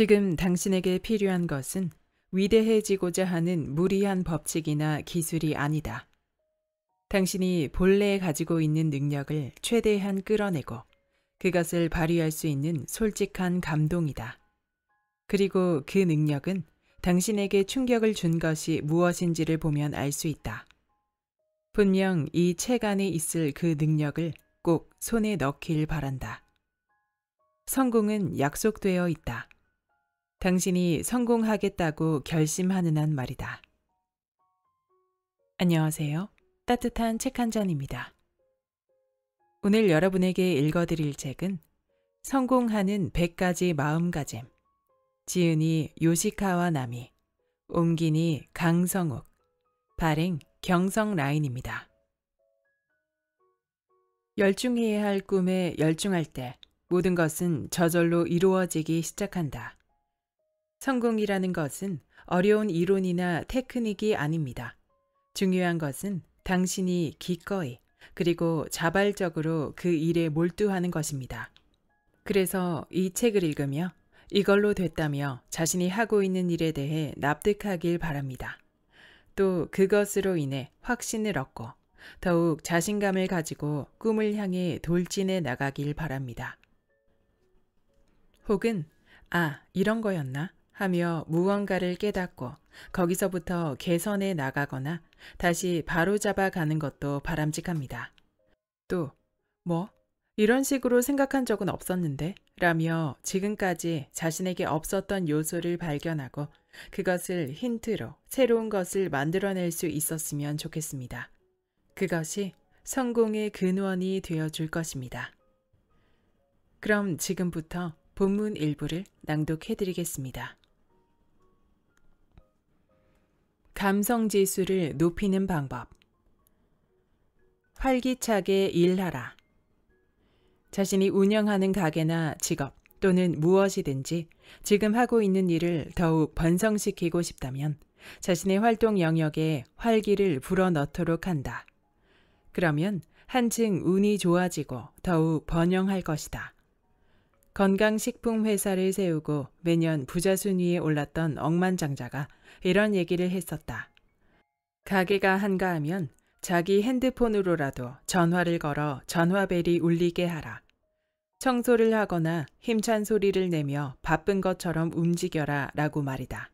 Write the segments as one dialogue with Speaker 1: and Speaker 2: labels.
Speaker 1: 지금 당신에게 필요한 것은 위대해지고자 하는 무리한 법칙이나 기술이 아니다. 당신이 본래 가지고 있는 능력을 최대한 끌어내고 그것을 발휘할 수 있는 솔직한 감동이다. 그리고 그 능력은 당신에게 충격을 준 것이 무엇인지를 보면 알 수 있다. 분명 이 책 안에 있을 그 능력을 꼭 손에 넣길 바란다. 성공은 약속되어 있다. 당신이 성공하겠다고 결심하는 한 말이다. 안녕하세요. 따뜻한 책 한 잔입니다. 오늘 여러분에게 읽어드릴 책은 성공하는 100가지 마음가짐. 지은이 요시카와 나미, 옮기니 강성욱, 발행 경성 라인입니다. 열중해야 할 꿈에 열중할 때 모든 것은 저절로 이루어지기 시작한다. 성공이라는 것은 어려운 이론이나 테크닉이 아닙니다. 중요한 것은 당신이 기꺼이 그리고 자발적으로 그 일에 몰두하는 것입니다. 그래서 이 책을 읽으며 이걸로 됐다며 자신이 하고 있는 일에 대해 납득하길 바랍니다. 또 그것으로 인해 확신을 얻고 더욱 자신감을 가지고 꿈을 향해 돌진해 나가길 바랍니다. 혹은 아, 이런 거였나? 하며 무언가를 깨닫고 거기서부터 개선해 나가거나 다시 바로잡아 가는 것도 바람직합니다. 또, 뭐? 이런 식으로 생각한 적은 없었는데? 라며 지금까지 자신에게 없었던 요소를 발견하고 그것을 힌트로 새로운 것을 만들어낼 수 있었으면 좋겠습니다. 그것이 성공의 근원이 되어줄 것입니다. 그럼 지금부터 본문 일부를 낭독해드리겠습니다. 감성 지수를 높이는 방법. 활기차게 일하라. 자신이 운영하는 가게나 직업 또는 무엇이든지 지금 하고 있는 일을 더욱 번성시키고 싶다면 자신의 활동 영역에 활기를 불어넣도록 한다. 그러면 한층 운이 좋아지고 더욱 번영할 것이다. 건강식품 회사를 세우고 매년 부자 순위에 올랐던 억만장자가 이런 얘기를 했었다. 가게가 한가하면 자기 핸드폰으로라도 전화를 걸어 전화벨이 울리게 하라. 청소를 하거나 힘찬 소리를 내며 바쁜 것처럼 움직여라 라고 말이다.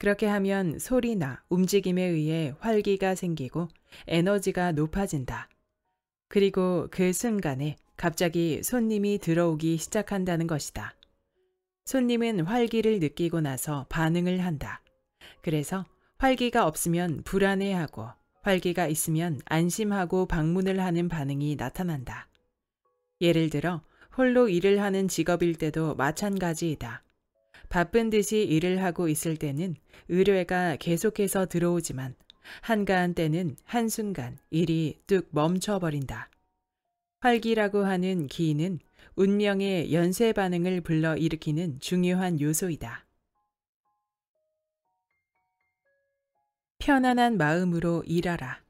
Speaker 1: 그렇게 하면 소리나 움직임에 의해 활기가 생기고 에너지가 높아진다. 그리고 그 순간에 갑자기 손님이 들어오기 시작한다는 것이다. 손님은 활기를 느끼고 나서 반응을 한다. 그래서 활기가 없으면 불안해하고 활기가 있으면 안심하고 방문을 하는 반응이 나타난다. 예를 들어 홀로 일을 하는 직업일 때도 마찬가지이다. 바쁜 듯이 일을 하고 있을 때는 의뢰가 계속해서 들어오지만 한가한 때는 한순간 일이 뚝 멈춰버린다. 활기라고 하는 기인은 운명의 연쇄 반응을 불러일으키는 중요한 요소이다. 편안한 마음으로 일하라.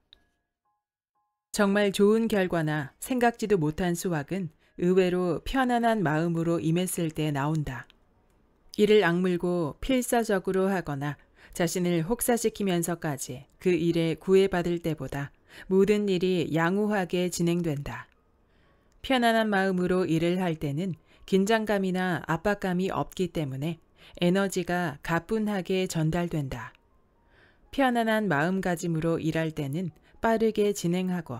Speaker 1: 정말 좋은 결과나 생각지도 못한 수확은 의외로 편안한 마음으로 임했을 때 나온다. 이를 악물고 필사적으로 하거나 자신을 혹사시키면서까지 그 일에 구애받을 때보다 모든 일이 양호하게 진행된다. 편안한 마음으로 일을 할 때는 긴장감이나 압박감이 없기 때문에 에너지가 가뿐하게 전달된다. 편안한 마음가짐으로 일할 때는 빠르게 진행하고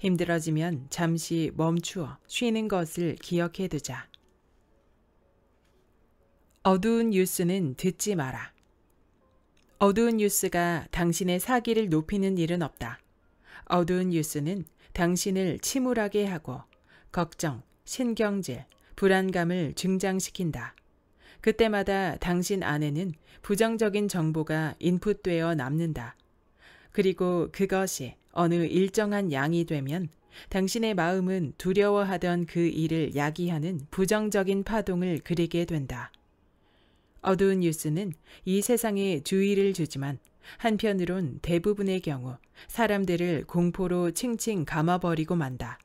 Speaker 1: 힘들어지면 잠시 멈추어 쉬는 것을 기억해 두자. 어두운 뉴스는 듣지 마라. 어두운 뉴스가 당신의 사기를 높이는 일은 없다. 어두운 뉴스는 당신을 침울하게 하고 걱정, 신경질, 불안감을 증장시킨다. 그때마다 당신 안에는 부정적인 정보가 인풋되어 남는다. 그리고 그것이 어느 일정한 양이 되면 당신의 마음은 두려워하던 그 일을 야기하는 부정적인 파동을 그리게 된다. 어두운 뉴스는 이 세상에 주의를 주지만 한편으론 대부분의 경우 사람들을 공포로 칭칭 감아버리고 만다.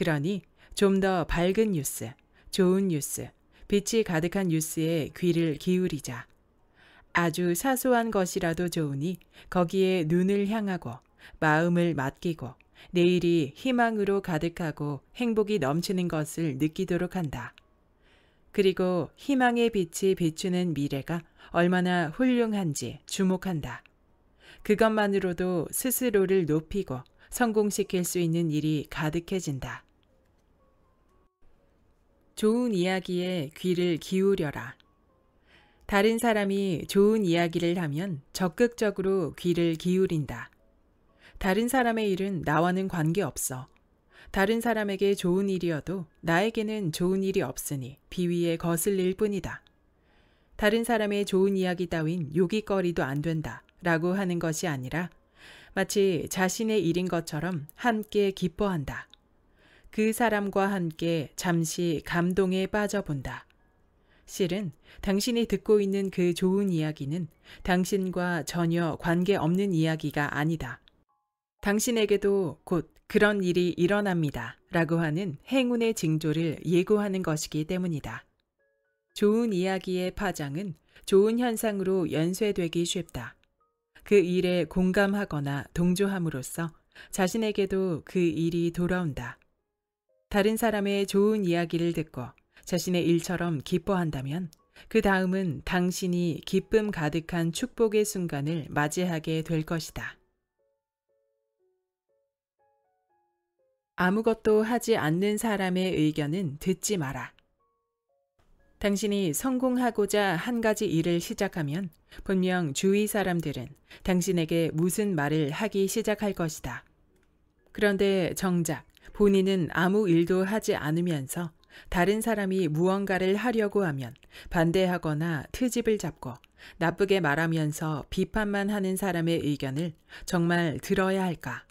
Speaker 1: 그러니 좀 더 밝은 뉴스, 좋은 뉴스, 빛이 가득한 뉴스에 귀를 기울이자. 아주 사소한 것이라도 좋으니 거기에 눈을 향하고 마음을 맡기고 내일이 희망으로 가득하고 행복이 넘치는 것을 느끼도록 한다. 그리고 희망의 빛이 비추는 미래가 얼마나 훌륭한지 주목한다. 그것만으로도 스스로를 높이고 성공시킬 수 있는 일이 가득해진다. 좋은 이야기에 귀를 기울여라. 다른 사람이 좋은 이야기를 하면 적극적으로 귀를 기울인다. 다른 사람의 일은 나와는 관계없어. 다른 사람에게 좋은 일이어도 나에게는 좋은 일이 없으니 비위에 거슬릴 뿐이다. 다른 사람의 좋은 이야기 따윈 요깃거리도 안 된다 라고 하는 것이 아니라 마치 자신의 일인 것처럼 함께 기뻐한다. 그 사람과 함께 잠시 감동에 빠져본다. 실은 당신이 듣고 있는 그 좋은 이야기는 당신과 전혀 관계없는 이야기가 아니다. 당신에게도 곧 그런 일이 일어납니다. 라고 하는 행운의 징조를 예고하는 것이기 때문이다. 좋은 이야기의 파장은 좋은 현상으로 연쇄되기 쉽다. 그 일에 공감하거나 동조함으로써 자신에게도 그 일이 돌아온다. 다른 사람의 좋은 이야기를 듣고 자신의 일처럼 기뻐한다면 그 다음은 당신이 기쁨 가득한 축복의 순간을 맞이하게 될 것이다. 아무것도 하지 않는 사람의 의견은 듣지 마라. 당신이 성공하고자 한 가지 일을 시작하면 분명 주위 사람들은 당신에게 무슨 말을 하기 시작할 것이다. 그런데 정작 본인은 아무 일도 하지 않으면서 다른 사람이 무언가를 하려고 하면 반대하거나 트집을 잡고 나쁘게 말하면서 비판만 하는 사람의 의견을 정말 들어야 할까?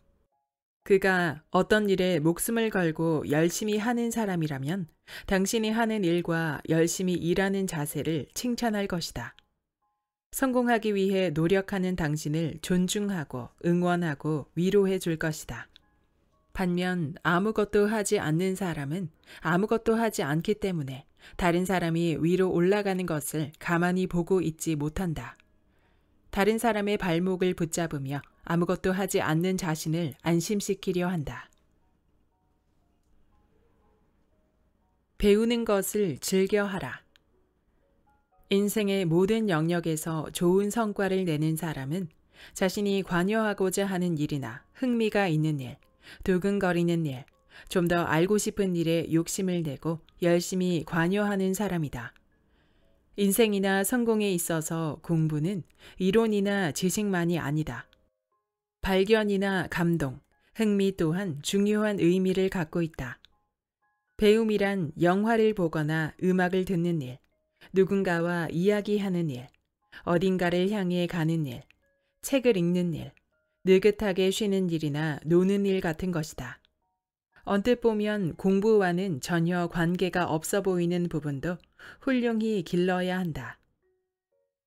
Speaker 1: 그가 어떤 일에 목숨을 걸고 열심히 하는 사람이라면 당신이 하는 일과 열심히 일하는 자세를 칭찬할 것이다. 성공하기 위해 노력하는 당신을 존중하고 응원하고 위로해 줄 것이다. 반면 아무것도 하지 않는 사람은 아무것도 하지 않기 때문에 다른 사람이 위로 올라가는 것을 가만히 보고 있지 못한다. 다른 사람의 발목을 붙잡으며 아무것도 하지 않는 자신을 안심시키려 한다. 배우는 것을 즐겨하라. 인생의 모든 영역에서 좋은 성과를 내는 사람은 자신이 관여하고자 하는 일이나 흥미가 있는 일, 두근거리는 일, 좀 더 알고 싶은 일에 욕심을 내고 열심히 관여하는 사람이다. 인생이나 성공에 있어서 공부는 이론이나 지식만이 아니다. 발견이나 감동, 흥미 또한 중요한 의미를 갖고 있다. 배움이란 영화를 보거나 음악을 듣는 일, 누군가와 이야기하는 일, 어딘가를 향해 가는 일, 책을 읽는 일, 느긋하게 쉬는 일이나 노는 일 같은 것이다. 언뜻 보면 공부와는 전혀 관계가 없어 보이는 부분도 훌륭히 길러야 한다.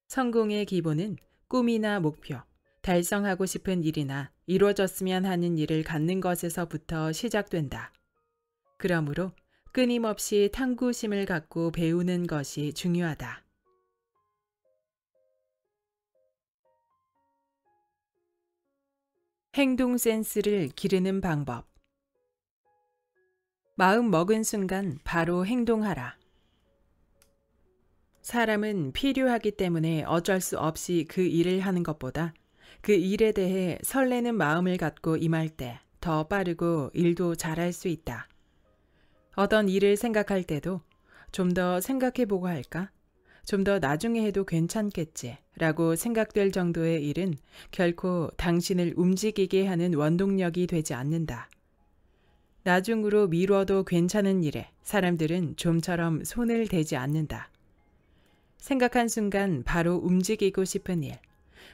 Speaker 1: 성공의 기본은 꿈이나 목표, 달성하고 싶은 일이나 이루어졌으면 하는 일을 갖는 것에서부터 시작된다. 그러므로 끊임없이 탐구심을 갖고 배우는 것이 중요하다. 행동 센스를 기르는 방법. 마음 먹은 순간 바로 행동하라. 사람은 필요하기 때문에 어쩔 수 없이 그 일을 하는 것보다 그 일에 대해 설레는 마음을 갖고 임할 때 더 빠르고 일도 잘할 수 있다. 어떤 일을 생각할 때도 좀 더 생각해보고 할까? 좀더 나중에 해도 괜찮겠지 라고 생각될 정도의 일은 결코 당신을 움직이게 하는 원동력이 되지 않는다. 나중으로 미뤄도 괜찮은 일에 사람들은 좀처럼 손을 대지 않는다. 생각한 순간 바로 움직이고 싶은 일,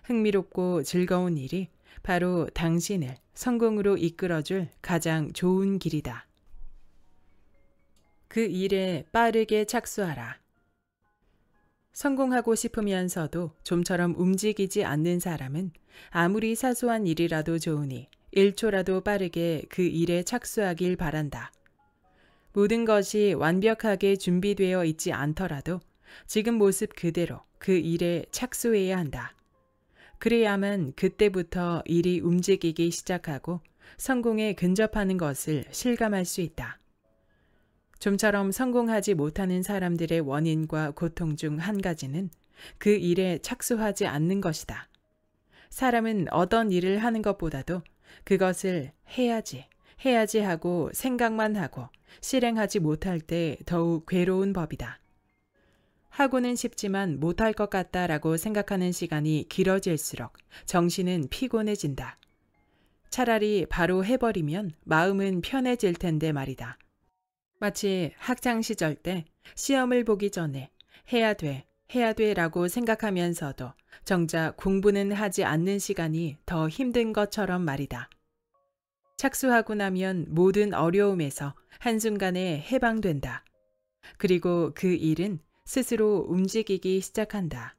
Speaker 1: 흥미롭고 즐거운 일이 바로 당신을 성공으로 이끌어줄 가장 좋은 길이다. 그 일에 빠르게 착수하라. 성공하고 싶으면서도 좀처럼 움직이지 않는 사람은 아무리 사소한 일이라도 좋으니 1초라도 빠르게 그 일에 착수하길 바란다. 모든 것이 완벽하게 준비되어 있지 않더라도 지금 모습 그대로 그 일에 착수해야 한다. 그래야만 그때부터 일이 움직이기 시작하고 성공에 근접하는 것을 실감할 수 있다. 좀처럼 성공하지 못하는 사람들의 원인과 고통 중 한 가지는 그 일에 착수하지 않는 것이다. 사람은 어떤 일을 하는 것보다도 그것을 해야지, 해야지 하고 생각만 하고 실행하지 못할 때 더욱 괴로운 법이다. 하고는 쉽지만 못할 것 같다라고 생각하는 시간이 길어질수록 정신은 피곤해진다. 차라리 바로 해버리면 마음은 편해질 텐데 말이다. 마치 학창 시절 때 시험을 보기 전에 해야 돼, 해야 돼라고 생각하면서도 정작 공부는 하지 않는 시간이 더 힘든 것처럼 말이다. 착수하고 나면 모든 어려움에서 한순간에 해방된다. 그리고 그 일은 스스로 움직이기 시작한다.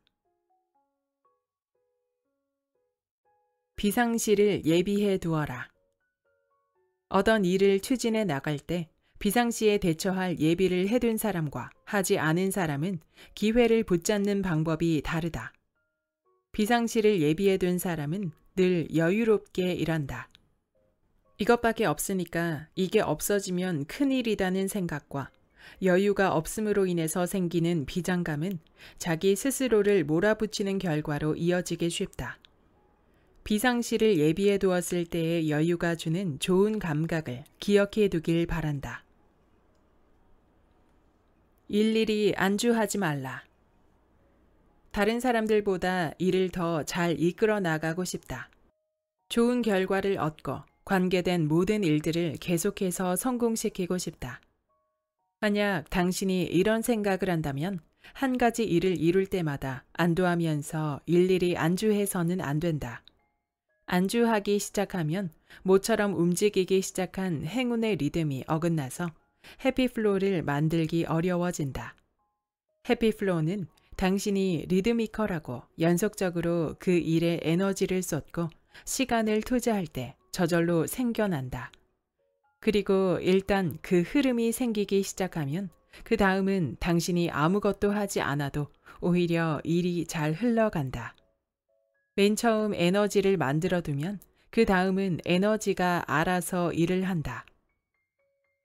Speaker 1: 비상시를 예비해 두어라. 어떤 일을 추진해 나갈 때 비상시에 대처할 예비를 해둔 사람과 하지 않은 사람은 기회를 붙잡는 방법이 다르다. 비상시를 예비해둔 사람은 늘 여유롭게 일한다. 이것밖에 없으니까 이게 없어지면 큰일이다는 생각과 여유가 없음으로 인해서 생기는 비장감은 자기 스스로를 몰아붙이는 결과로 이어지기 쉽다. 비상시를 예비해 두었을 때의 여유가 주는 좋은 감각을 기억해 두길 바란다. 일일이 안주하지 말라. 다른 사람들보다 일을 더 잘 이끌어 나가고 싶다. 좋은 결과를 얻고 관계된 모든 일들을 계속해서 성공시키고 싶다. 만약 당신이 이런 생각을 한다면 한 가지 일을 이룰 때마다 안도하면서 일일이 안주해서는 안 된다. 안주하기 시작하면 모처럼 움직이기 시작한 행운의 리듬이 어긋나서 해피플로우를 만들기 어려워진다. 해피플로우는 당신이 리드미컬하고 연속적으로 그 일에 에너지를 쏟고 시간을 투자할 때 저절로 생겨난다. 그리고 일단 그 흐름이 생기기 시작하면 그 다음은 당신이 아무것도 하지 않아도 오히려 일이 잘 흘러간다. 맨 처음 에너지를 만들어두면 그 다음은 에너지가 알아서 일을 한다.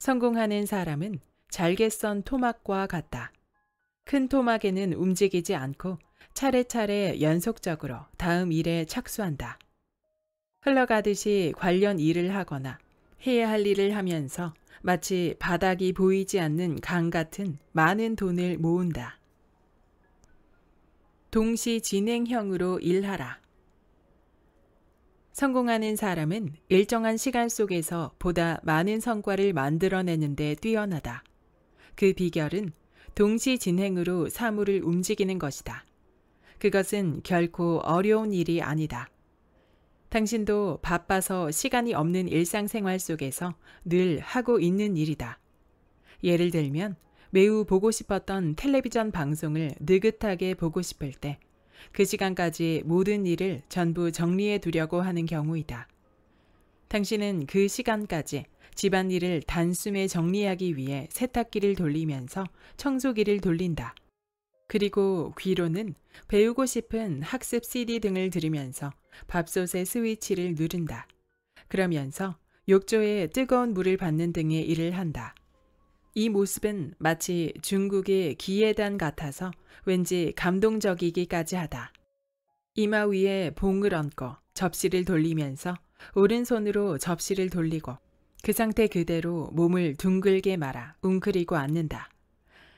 Speaker 1: 성공하는 사람은 잘게 썬 토막과 같다. 큰 토막에는 움직이지 않고 차례차례 연속적으로 다음 일에 착수한다. 흘러가듯이 관련 일을 하거나 해야 할 일을 하면서 마치 바닥이 보이지 않는 강 같은 많은 돈을 모은다. 동시 진행형으로 일하라. 성공하는 사람은 일정한 시간 속에서 보다 많은 성과를 만들어내는데 뛰어나다. 그 비결은 동시 진행으로 사물을 움직이는 것이다. 그것은 결코 어려운 일이 아니다. 당신도 바빠서 시간이 없는 일상생활 속에서 늘 하고 있는 일이다. 예를 들면 매우 보고 싶었던 텔레비전 방송을 느긋하게 보고 싶을 때그 시간까지 모든 일을 전부 정리해 두려고 하는 경우이다. 당신은 그 시간까지 집안일을 단숨에 정리하기 위해 세탁기를 돌리면서 청소기를 돌린다. 그리고 귀로는 배우고 싶은 학습 CD 등을 들으면서 밥솥의 스위치를 누른다. 그러면서 욕조에 뜨거운 물을 받는 등의 일을 한다. 이 모습은 마치 중국의 기예단 같아서 왠지 감동적이기까지 하다. 이마 위에 봉을 얹고 접시를 돌리면서 오른손으로 접시를 돌리고 그 상태 그대로 몸을 둥글게 말아 웅크리고 앉는다.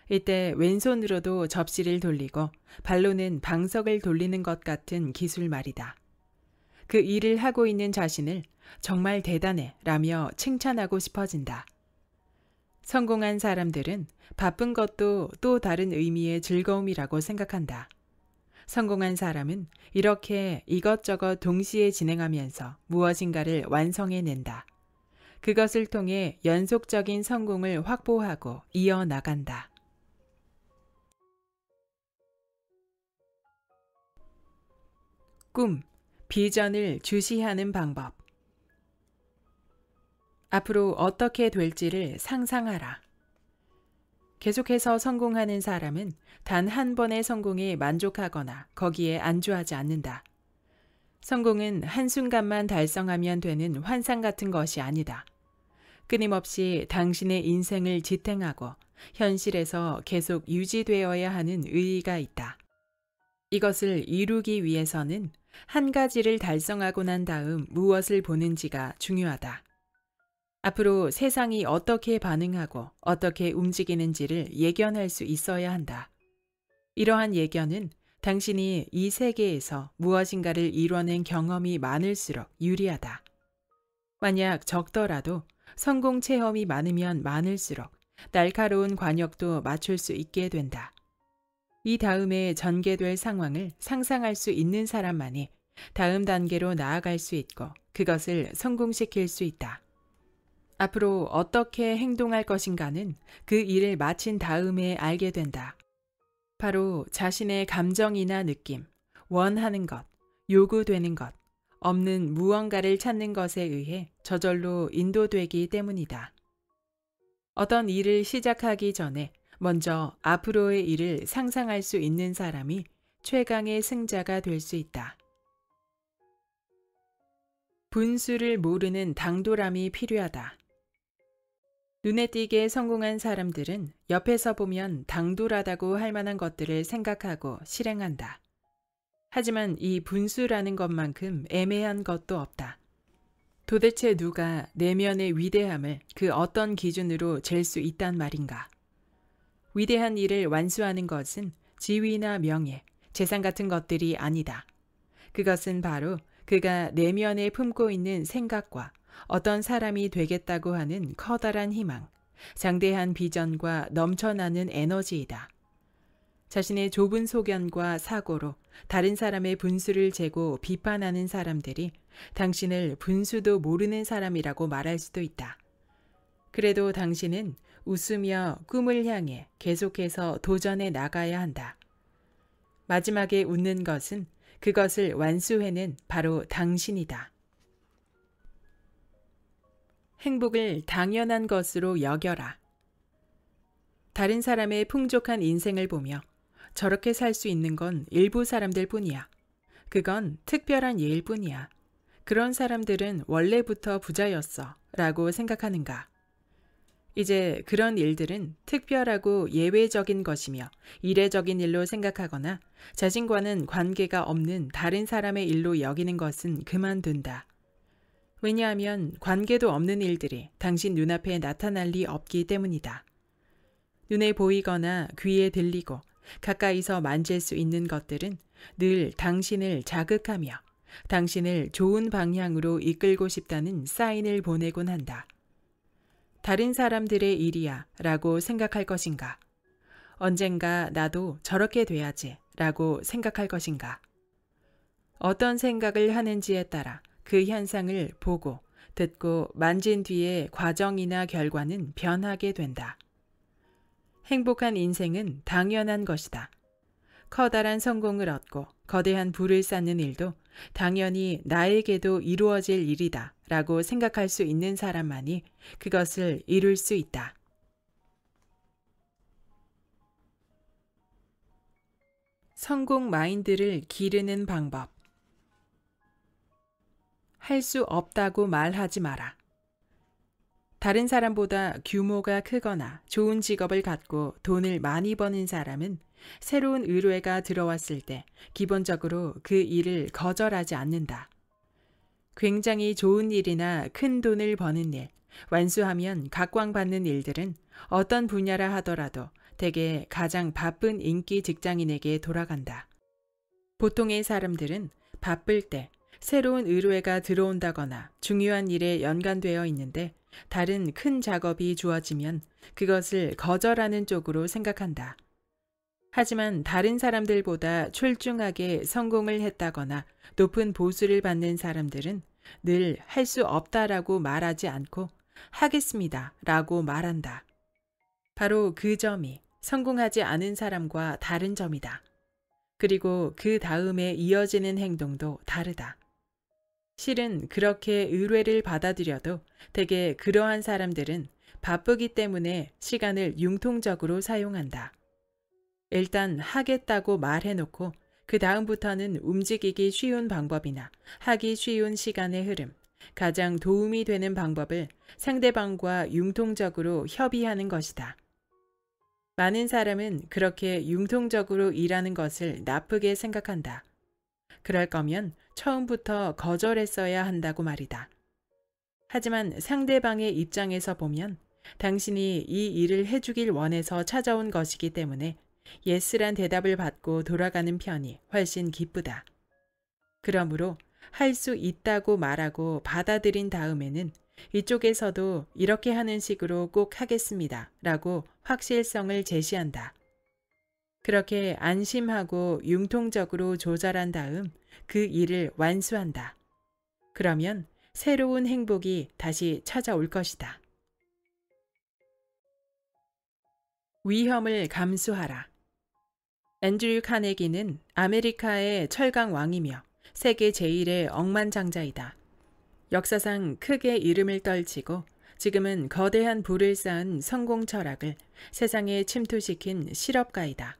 Speaker 1: 이때 왼손으로도 접시를 돌리고 발로는 방석을 돌리는 것 같은 기술 말이다. 그 일을 하고 있는 자신을 정말 대단해 라며 칭찬하고 싶어진다. 성공한 사람들은 바쁜 것도 또 다른 의미의 즐거움이라고 생각한다. 성공한 사람은 이렇게 이것저것 동시에 진행하면서 무엇인가를 완성해낸다. 그것을 통해 연속적인 성공을 확보하고 이어나간다. 꿈, 비전을 주시하는 방법. 앞으로 어떻게 될지를 상상하라. 계속해서 성공하는 사람은 단 한 번의 성공에 만족하거나 거기에 안주하지 않는다. 성공은 한순간만 달성하면 되는 환상 같은 것이 아니다. 끊임없이 당신의 인생을 지탱하고 현실에서 계속 유지되어야 하는 의의가 있다. 이것을 이루기 위해서는 한 가지를 달성하고 난 다음 무엇을 보는지가 중요하다. 앞으로 세상이 어떻게 반응하고 어떻게 움직이는지를 예견할 수 있어야 한다. 이러한 예견은 당신이 이 세계에서 무엇인가를 이뤄낸 경험이 많을수록 유리하다. 만약 적더라도 성공 체험이 많으면 많을수록 날카로운 관역도 맞출 수 있게 된다. 이 다음에 전개될 상황을 상상할 수 있는 사람만이 다음 단계로 나아갈 수 있고 그것을 성공시킬 수 있다. 앞으로 어떻게 행동할 것인가는 그 일을 마친 다음에 알게 된다. 바로 자신의 감정이나 느낌, 원하는 것, 요구되는 것, 없는 무언가를 찾는 것에 의해 저절로 인도되기 때문이다. 어떤 일을 시작하기 전에 먼저 앞으로의 일을 상상할 수 있는 사람이 최강의 승자가 될 수 있다. 분수를 모르는 당돌함이 필요하다. 눈에 띄게 성공한 사람들은 옆에서 보면 당돌하다고 할 만한 것들을 생각하고 실행한다. 하지만 이 분수라는 것만큼 애매한 것도 없다. 도대체 누가 내면의 위대함을 그 어떤 기준으로 잴 수 있단 말인가? 위대한 일을 완수하는 것은 지위나 명예, 재산 같은 것들이 아니다. 그것은 바로 그가 내면에 품고 있는 생각과 어떤 사람이 되겠다고 하는 커다란 희망, 장대한 비전과 넘쳐나는 에너지이다. 자신의 좁은 소견과 사고로 다른 사람의 분수를 재고 비판하는 사람들이 당신을 분수도 모르는 사람이라고 말할 수도 있다. 그래도 당신은 웃으며 꿈을 향해 계속해서 도전해 나가야 한다. 마지막에 웃는 것은 그것을 완수해는 바로 당신이다. 행복을 당연한 것으로 여겨라. 다른 사람의 풍족한 인생을 보며 저렇게 살 수 있는 건 일부 사람들 뿐이야. 그건 특별한 예일 뿐이야. 그런 사람들은 원래부터 부자였어. 라고 생각하는가. 이제 그런 일들은 특별하고 예외적인 것이며 이례적인 일로 생각하거나 자신과는 관계가 없는 다른 사람의 일로 여기는 것은 그만둔다. 왜냐하면 관계도 없는 일들이 당신 눈앞에 나타날 리 없기 때문이다. 눈에 보이거나 귀에 들리고 가까이서 만질 수 있는 것들은 늘 당신을 자극하며 당신을 좋은 방향으로 이끌고 싶다는 사인을 보내곤 한다. 다른 사람들의 일이야 라고 생각할 것인가? 언젠가 나도 저렇게 돼야지 라고 생각할 것인가? 어떤 생각을 하는지에 따라 그 현상을 보고, 듣고, 만진 뒤에 과정이나 결과는 변하게 된다. 행복한 인생은 당연한 것이다. 커다란 성공을 얻고 거대한 부를 쌓는 일도 당연히 나에게도 이루어질 일이다 라고 생각할 수 있는 사람만이 그것을 이룰 수 있다. 성공 마인드를 기르는 방법 할수 없다고 말하지 마라. 다른 사람보다 규모가 크거나 좋은 직업을 갖고 돈을 많이 버는 사람은 새로운 의뢰가 들어왔을 때 기본적으로 그 일을 거절하지 않는다. 굉장히 좋은 일이나 큰 돈을 버는 일, 완수하면 각광받는 일들은 어떤 분야라 하더라도 대개 가장 바쁜 인기 직장인에게 돌아간다. 보통의 사람들은 바쁠 때 새로운 의뢰가 들어온다거나 중요한 일에 연관되어 있는데 다른 큰 작업이 주어지면 그것을 거절하는 쪽으로 생각한다. 하지만 다른 사람들보다 출중하게 성공을 했다거나 높은 보수를 받는 사람들은 늘 할 수 없다라고 말하지 않고 하겠습니다 라고 말한다. 바로 그 점이 성공하지 않은 사람과 다른 점이다. 그리고 그 다음에 이어지는 행동도 다르다. 실은 그렇게 의뢰를 받아들여도 대개 그러한 사람들은 바쁘기 때문에 시간을 융통적으로 사용한다. 일단 하겠다고 말해놓고 그 다음부터는 움직이기 쉬운 방법이나 하기 쉬운 시간의 흐름, 가장 도움이 되는 방법을 상대방과 융통적으로 협의하는 것이다. 많은 사람은 그렇게 융통적으로 일하는 것을 나쁘게 생각한다. 그럴 거면 처음부터 거절했어야 한다고 말이다. 하지만 상대방의 입장에서 보면 당신이 이 일을 해주길 원해서 찾아온 것이기 때문에 예스란 대답을 받고 돌아가는 편이 훨씬 기쁘다. 그러므로 할 수 있다고 말하고 받아들인 다음에는 이쪽에서도 이렇게 하는 식으로 꼭 하겠습니다. 라고 확실성을 제시한다. 그렇게 안심하고 융통적으로 조절한 다음 그 일을 완수한다. 그러면 새로운 행복이 다시 찾아올 것이다. 위험을 감수하라. 앤드류 카네기는 아메리카의 철강 왕이며 세계 제1의 억만장자이다. 역사상 크게 이름을 떨치고 지금은 거대한 부를 쌓은 성공 철학을 세상에 침투시킨 실업가이다.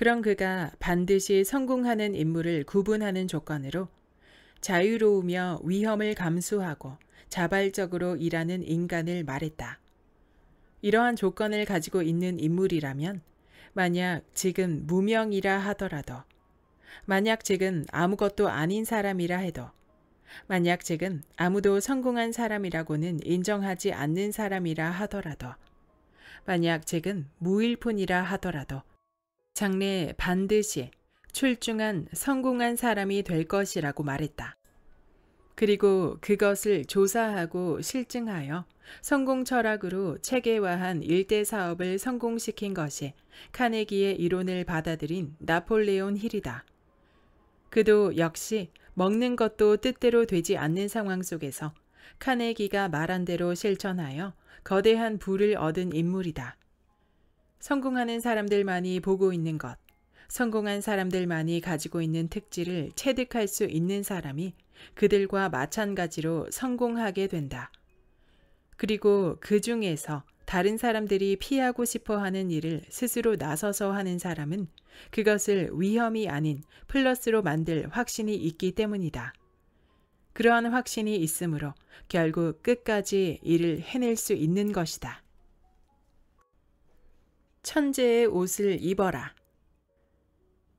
Speaker 1: 그런 그가 반드시 성공하는 인물을 구분하는 조건으로 자유로우며 위험을 감수하고 자발적으로 일하는 인간을 말했다. 이러한 조건을 가지고 있는 인물이라면 만약 지금 무명이라 하더라도 만약 지금 아무것도 아닌 사람이라 해도 만약 지금 아무도 성공한 사람이라고는 인정하지 않는 사람이라 하더라도 만약 지금 무일푼이라 하더라도 장래 반드시 출중한 성공한 사람이 될 것이라고 말했다. 그리고 그것을 조사하고 실증하여 성공 철학으로 체계화한 일대 사업을 성공시킨 것이 카네기의 이론을 받아들인 나폴레온 힐이다. 그도 역시 먹는 것도 뜻대로 되지 않는 상황 속에서 카네기가 말한 대로 실천하여 거대한 부를 얻은 인물이다. 성공하는 사람들만이 보고 있는 것, 성공한 사람들만이 가지고 있는 특질을 체득할 수 있는 사람이 그들과 마찬가지로 성공하게 된다. 그리고 그 중에서 다른 사람들이 피하고 싶어 하는 일을 스스로 나서서 하는 사람은 그것을 위험이 아닌 플러스로 만들 확신이 있기 때문이다. 그러한 확신이 있으므로 결국 끝까지 일을 해낼 수 있는 것이다. 천재의 옷을 입어라.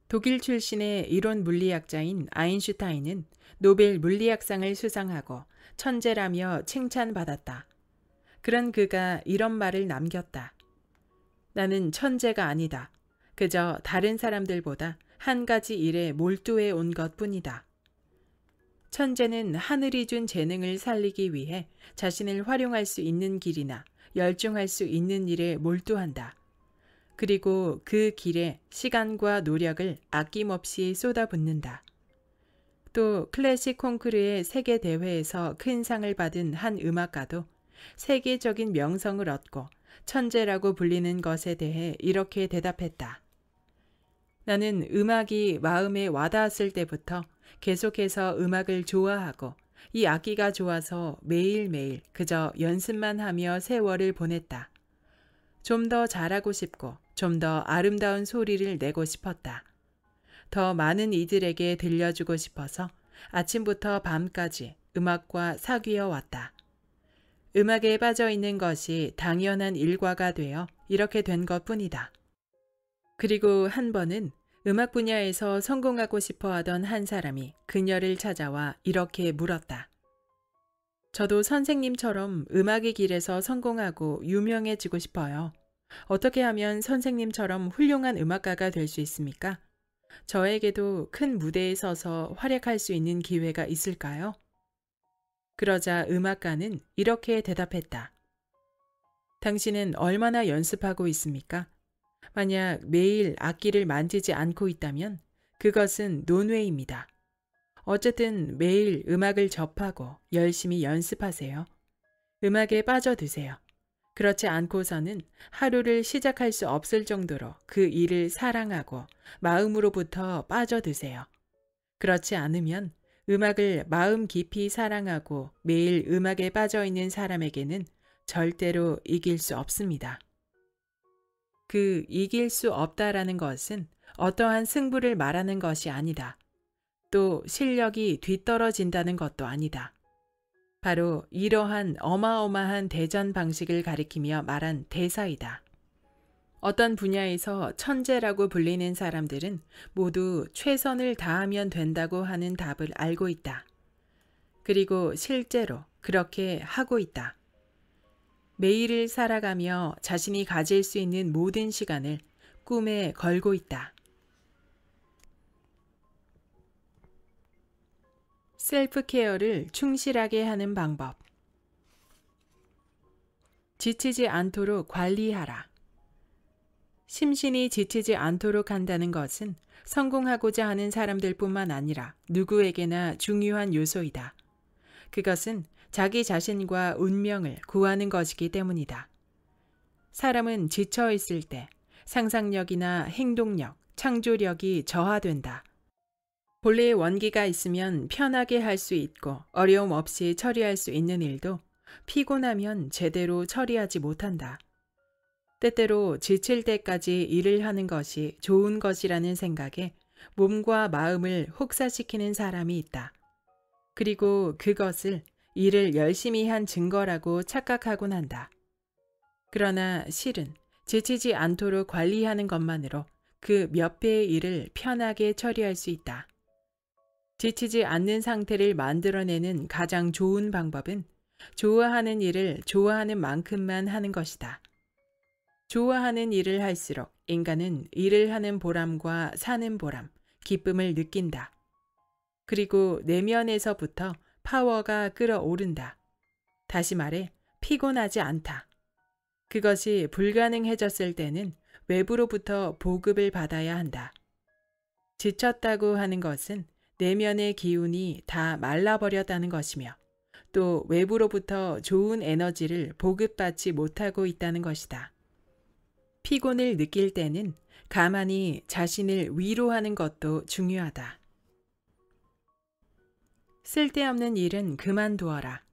Speaker 1: 독일 출신의 이론 물리학자인 아인슈타인은 노벨 물리학상을 수상하고 천재라며 칭찬받았다. 그런 그가 이런 말을 남겼다. 나는 천재가 아니다. 그저 다른 사람들보다 한 가지 일에 몰두해 온 것 뿐이다. 천재는 하늘이 준 재능을 살리기 위해 자신을 활용할 수 있는 길이나 열중할 수 있는 일에 몰두한다. 그리고 그 길에 시간과 노력을 아낌없이 쏟아붓는다. 또 클래식 콩쿠르의 세계 대회에서 큰 상을 받은 한 음악가도 세계적인 명성을 얻고 천재라고 불리는 것에 대해 이렇게 대답했다. 나는 음악이 마음에 와닿았을 때부터 계속해서 음악을 좋아하고 이 악기가 좋아서 매일매일 그저 연습만 하며 세월을 보냈다. 좀더 잘하고 싶고 좀 더 아름다운 소리를 내고 싶었다. 더 많은 이들에게 들려주고 싶어서 아침부터 밤까지 음악과 사귀어 왔다. 음악에 빠져 있는 것이 당연한 일과가 되어 이렇게 된 것 뿐이다. 그리고 한 번은 음악 분야에서 성공하고 싶어 하던 한 사람이 그녀를 찾아와 이렇게 물었다. 저도 선생님처럼 음악의 길에서 성공하고 유명해지고 싶어요. 어떻게 하면 선생님처럼 훌륭한 음악가가 될 수 있습니까? 저에게도 큰 무대에 서서 활약할 수 있는 기회가 있을까요? 그러자 음악가는 이렇게 대답했다. 당신은 얼마나 연습하고 있습니까? 만약 매일 악기를 만지지 않고 있다면 그것은 논외입니다. 어쨌든 매일 음악을 접하고 열심히 연습하세요. 음악에 빠져드세요. 그렇지 않고서는 하루를 시작할 수 없을 정도로 그 일을 사랑하고 마음으로부터 빠져드세요. 그렇지 않으면 음악을 마음 깊이 사랑하고 매일 음악에 빠져있는 사람에게는 절대로 이길 수 없습니다. 그 이길 수 없다라는 것은 어떠한 승부를 말하는 것이 아니다. 또 실력이 뒤떨어진다는 것도 아니다. 바로 이러한 어마어마한 대전 방식을 가리키며 말한 대사이다. 어떤 분야에서 천재라고 불리는 사람들은 모두 최선을 다하면 된다고 하는 답을 알고 있다. 그리고 실제로 그렇게 하고 있다. 매일을 살아가며 자신이 가질 수 있는 모든 시간을 꿈에 걸고 있다. 셀프 케어를 충실하게 하는 방법. 지치지 않도록 관리하라. 심신이 지치지 않도록 한다는 것은 성공하고자 하는 사람들 뿐만 아니라 누구에게나 중요한 요소이다. 그것은 자기 자신과 운명을 구하는 것이기 때문이다. 사람은 지쳐 있을 때 상상력이나 행동력, 창조력이 저하된다. 본래의 원기가 있으면 편하게 할 수 있고 어려움 없이 처리할 수 있는 일도 피곤하면 제대로 처리하지 못한다. 때때로 지칠 때까지 일을 하는 것이 좋은 것이라는 생각에 몸과 마음을 혹사시키는 사람이 있다. 그리고 그것을 일을 열심히 한 증거라고 착각하곤 한다. 그러나 실은 지치지 않도록 관리하는 것만으로 그 몇 배의 일을 편하게 처리할 수 있다. 지치지 않는 상태를 만들어내는 가장 좋은 방법은 좋아하는 일을 좋아하는 만큼만 하는 것이다. 좋아하는 일을 할수록 인간은 일을 하는 보람과 사는 보람, 기쁨을 느낀다. 그리고 내면에서부터 파워가 끌어오른다. 다시 말해, 피곤하지 않다. 그것이 불가능해졌을 때는 외부로부터 보급을 받아야 한다. 지쳤다고 하는 것은 내면의 기운이 다 말라버렸다는 것이며 또 외부로부터 좋은 에너지를 보급받지 못하고 있다는 것이다. 피곤을 느낄 때는 가만히 자신을 위로하는 것도 중요하다. 쓸데없는 일은 그만두어라.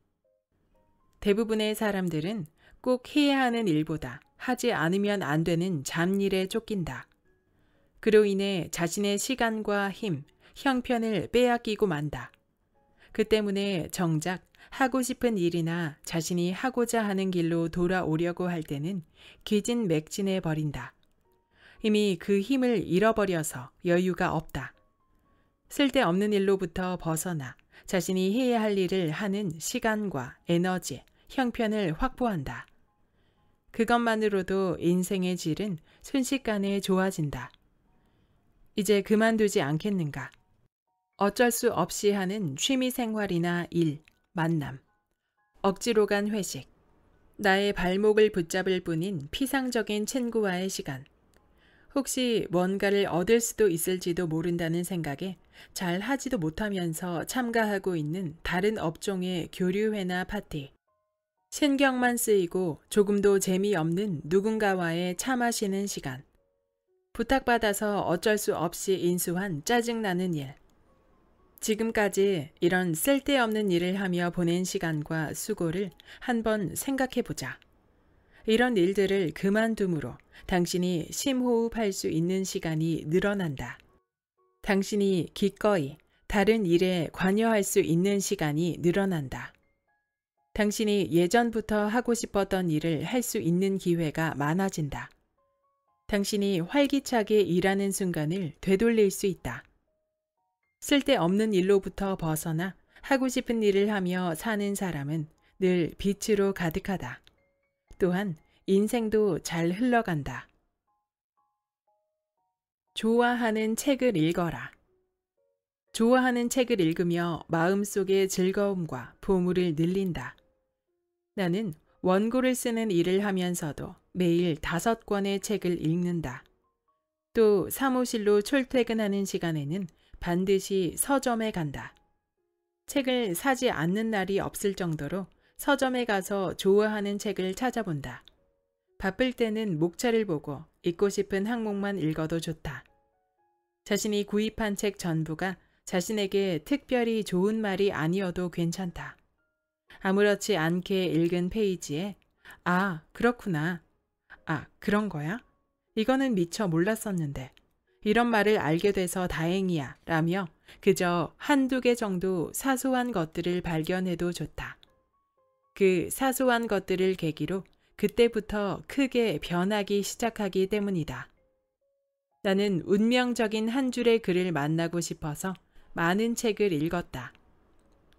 Speaker 1: 대부분의 사람들은 꼭 해야 하는 일보다 하지 않으면 안 되는 잡일에 쫓긴다. 그로 인해 자신의 시간과 힘, 형편을 빼앗기고 만다. 그 때문에 정작 하고 싶은 일이나 자신이 하고자 하는 길로 돌아오려고 할 때는 기진맥진해 버린다. 이미 그 힘을 잃어버려서 여유가 없다. 쓸데없는 일로부터 벗어나 자신이 해야 할 일을 하는 시간과 에너지, 형편을 확보한다. 그것만으로도 인생의 질은 순식간에 좋아진다. 이제 그만두지 않겠는가? 어쩔 수 없이 하는 취미 생활이나 일, 만남, 억지로 간 회식, 나의 발목을 붙잡을 뿐인 피상적인 친구와의 시간, 혹시 뭔가를 얻을 수도 있을지도 모른다는 생각에 잘 하지도 못하면서 참가하고 있는 다른 업종의 교류회나 파티. 신경만 쓰이고 조금도 재미없는 누군가와의 차 마시는 시간. 부탁받아서 어쩔 수 없이 인수한 짜증나는 일. 지금까지 이런 쓸데없는 일을 하며 보낸 시간과 수고를 한번 생각해 보자. 이런 일들을 그만둠으로 당신이 심호흡할 수 있는 시간이 늘어난다. 당신이 기꺼이 다른 일에 관여할 수 있는 시간이 늘어난다. 당신이 예전부터 하고 싶었던 일을 할 수 있는 기회가 많아진다. 당신이 활기차게 일하는 순간을 되돌릴 수 있다. 쓸데없는 일로부터 벗어나 하고 싶은 일을 하며 사는 사람은 늘 빛으로 가득하다. 또한 인생도 잘 흘러간다. 좋아하는 책을 읽어라. 좋아하는 책을 읽으며 마음속의 즐거움과 보물을 늘린다. 나는 원고를 쓰는 일을 하면서도 매일 다섯 권의 책을 읽는다. 또 사무실로 출퇴근하는 시간에는 반드시 서점에 간다. 책을 사지 않는 날이 없을 정도로 서점에 가서 좋아하는 책을 찾아본다. 바쁠 때는 목차를 보고 읽고 싶은 항목만 읽어도 좋다. 자신이 구입한 책 전부가 자신에게 특별히 좋은 말이 아니어도 괜찮다. 아무렇지 않게 읽은 페이지에 아, 그렇구나. 아, 그런 거야? 이거는 미처 몰랐었는데. 이런 말을 알게 돼서 다행이야 라며 그저 한두 개 정도 사소한 것들을 발견해도 좋다. 그 사소한 것들을 계기로 그때부터 크게 변하기 시작하기 때문이다. 나는 운명적인 한 줄의 글을 만나고 싶어서 많은 책을 읽었다.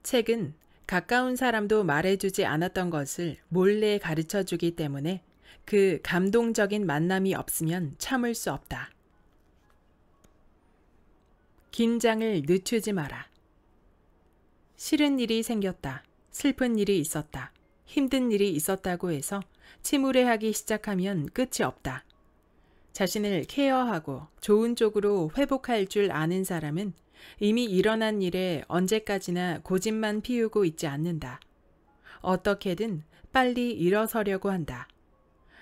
Speaker 1: 책은 가까운 사람도 말해주지 않았던 것을 몰래 가르쳐 주기 때문에 그 감동적인 만남이 없으면 참을 수 없다. 긴장을 늦추지 마라. 싫은 일이 생겼다. 슬픈 일이 있었다. 힘든 일이 있었다고 해서 침울해하기 시작하면 끝이 없다. 자신을 케어하고 좋은 쪽으로 회복할 줄 아는 사람은 이미 일어난 일에 언제까지나 고집만 피우고 있지 않는다. 어떻게든 빨리 일어서려고 한다.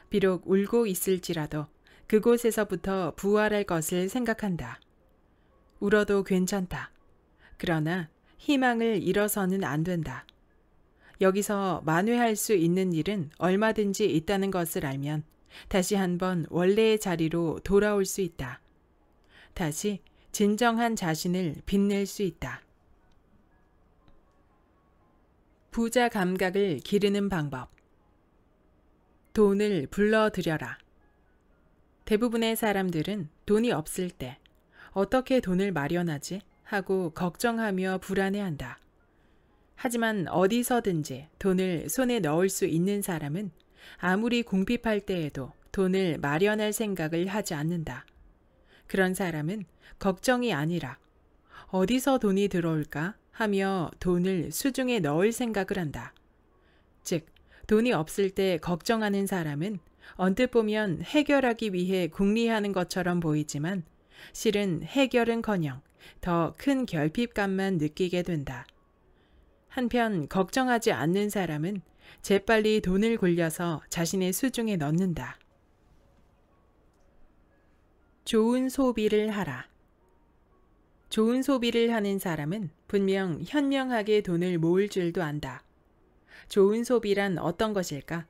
Speaker 1: 비록 울고 있을지라도 그곳에서부터 부활할 것을 생각한다. 울어도 괜찮다. 그러나 희망을 잃어서는 안 된다. 여기서 만회할 수 있는 일은 얼마든지 있다는 것을 알면 다시 한번 원래의 자리로 돌아올 수 있다. 다시 진정한 자신을 빛낼 수 있다. 부자 감각을 기르는 방법. 돈을 불러들여라. 대부분의 사람들은 돈이 없을 때 어떻게 돈을 마련하지? 하고 걱정하며 불안해한다. 하지만 어디서든지 돈을 손에 넣을 수 있는 사람은 아무리 궁핍할 때에도 돈을 마련할 생각을 하지 않는다. 그런 사람은 걱정이 아니라 어디서 돈이 들어올까 하며 돈을 수중에 넣을 생각을 한다. 즉, 돈이 없을 때 걱정하는 사람은 언뜻 보면 해결하기 위해 궁리하는 것처럼 보이지만 실은 해결은커녕 더 큰 결핍감만 느끼게 된다. 한편 걱정하지 않는 사람은 재빨리 돈을 굴려서 자신의 수중에 넣는다. 좋은 소비를 하라. 좋은 소비를 하는 사람은 분명 현명하게 돈을 모을 줄도 안다. 좋은 소비란 어떤 것일까?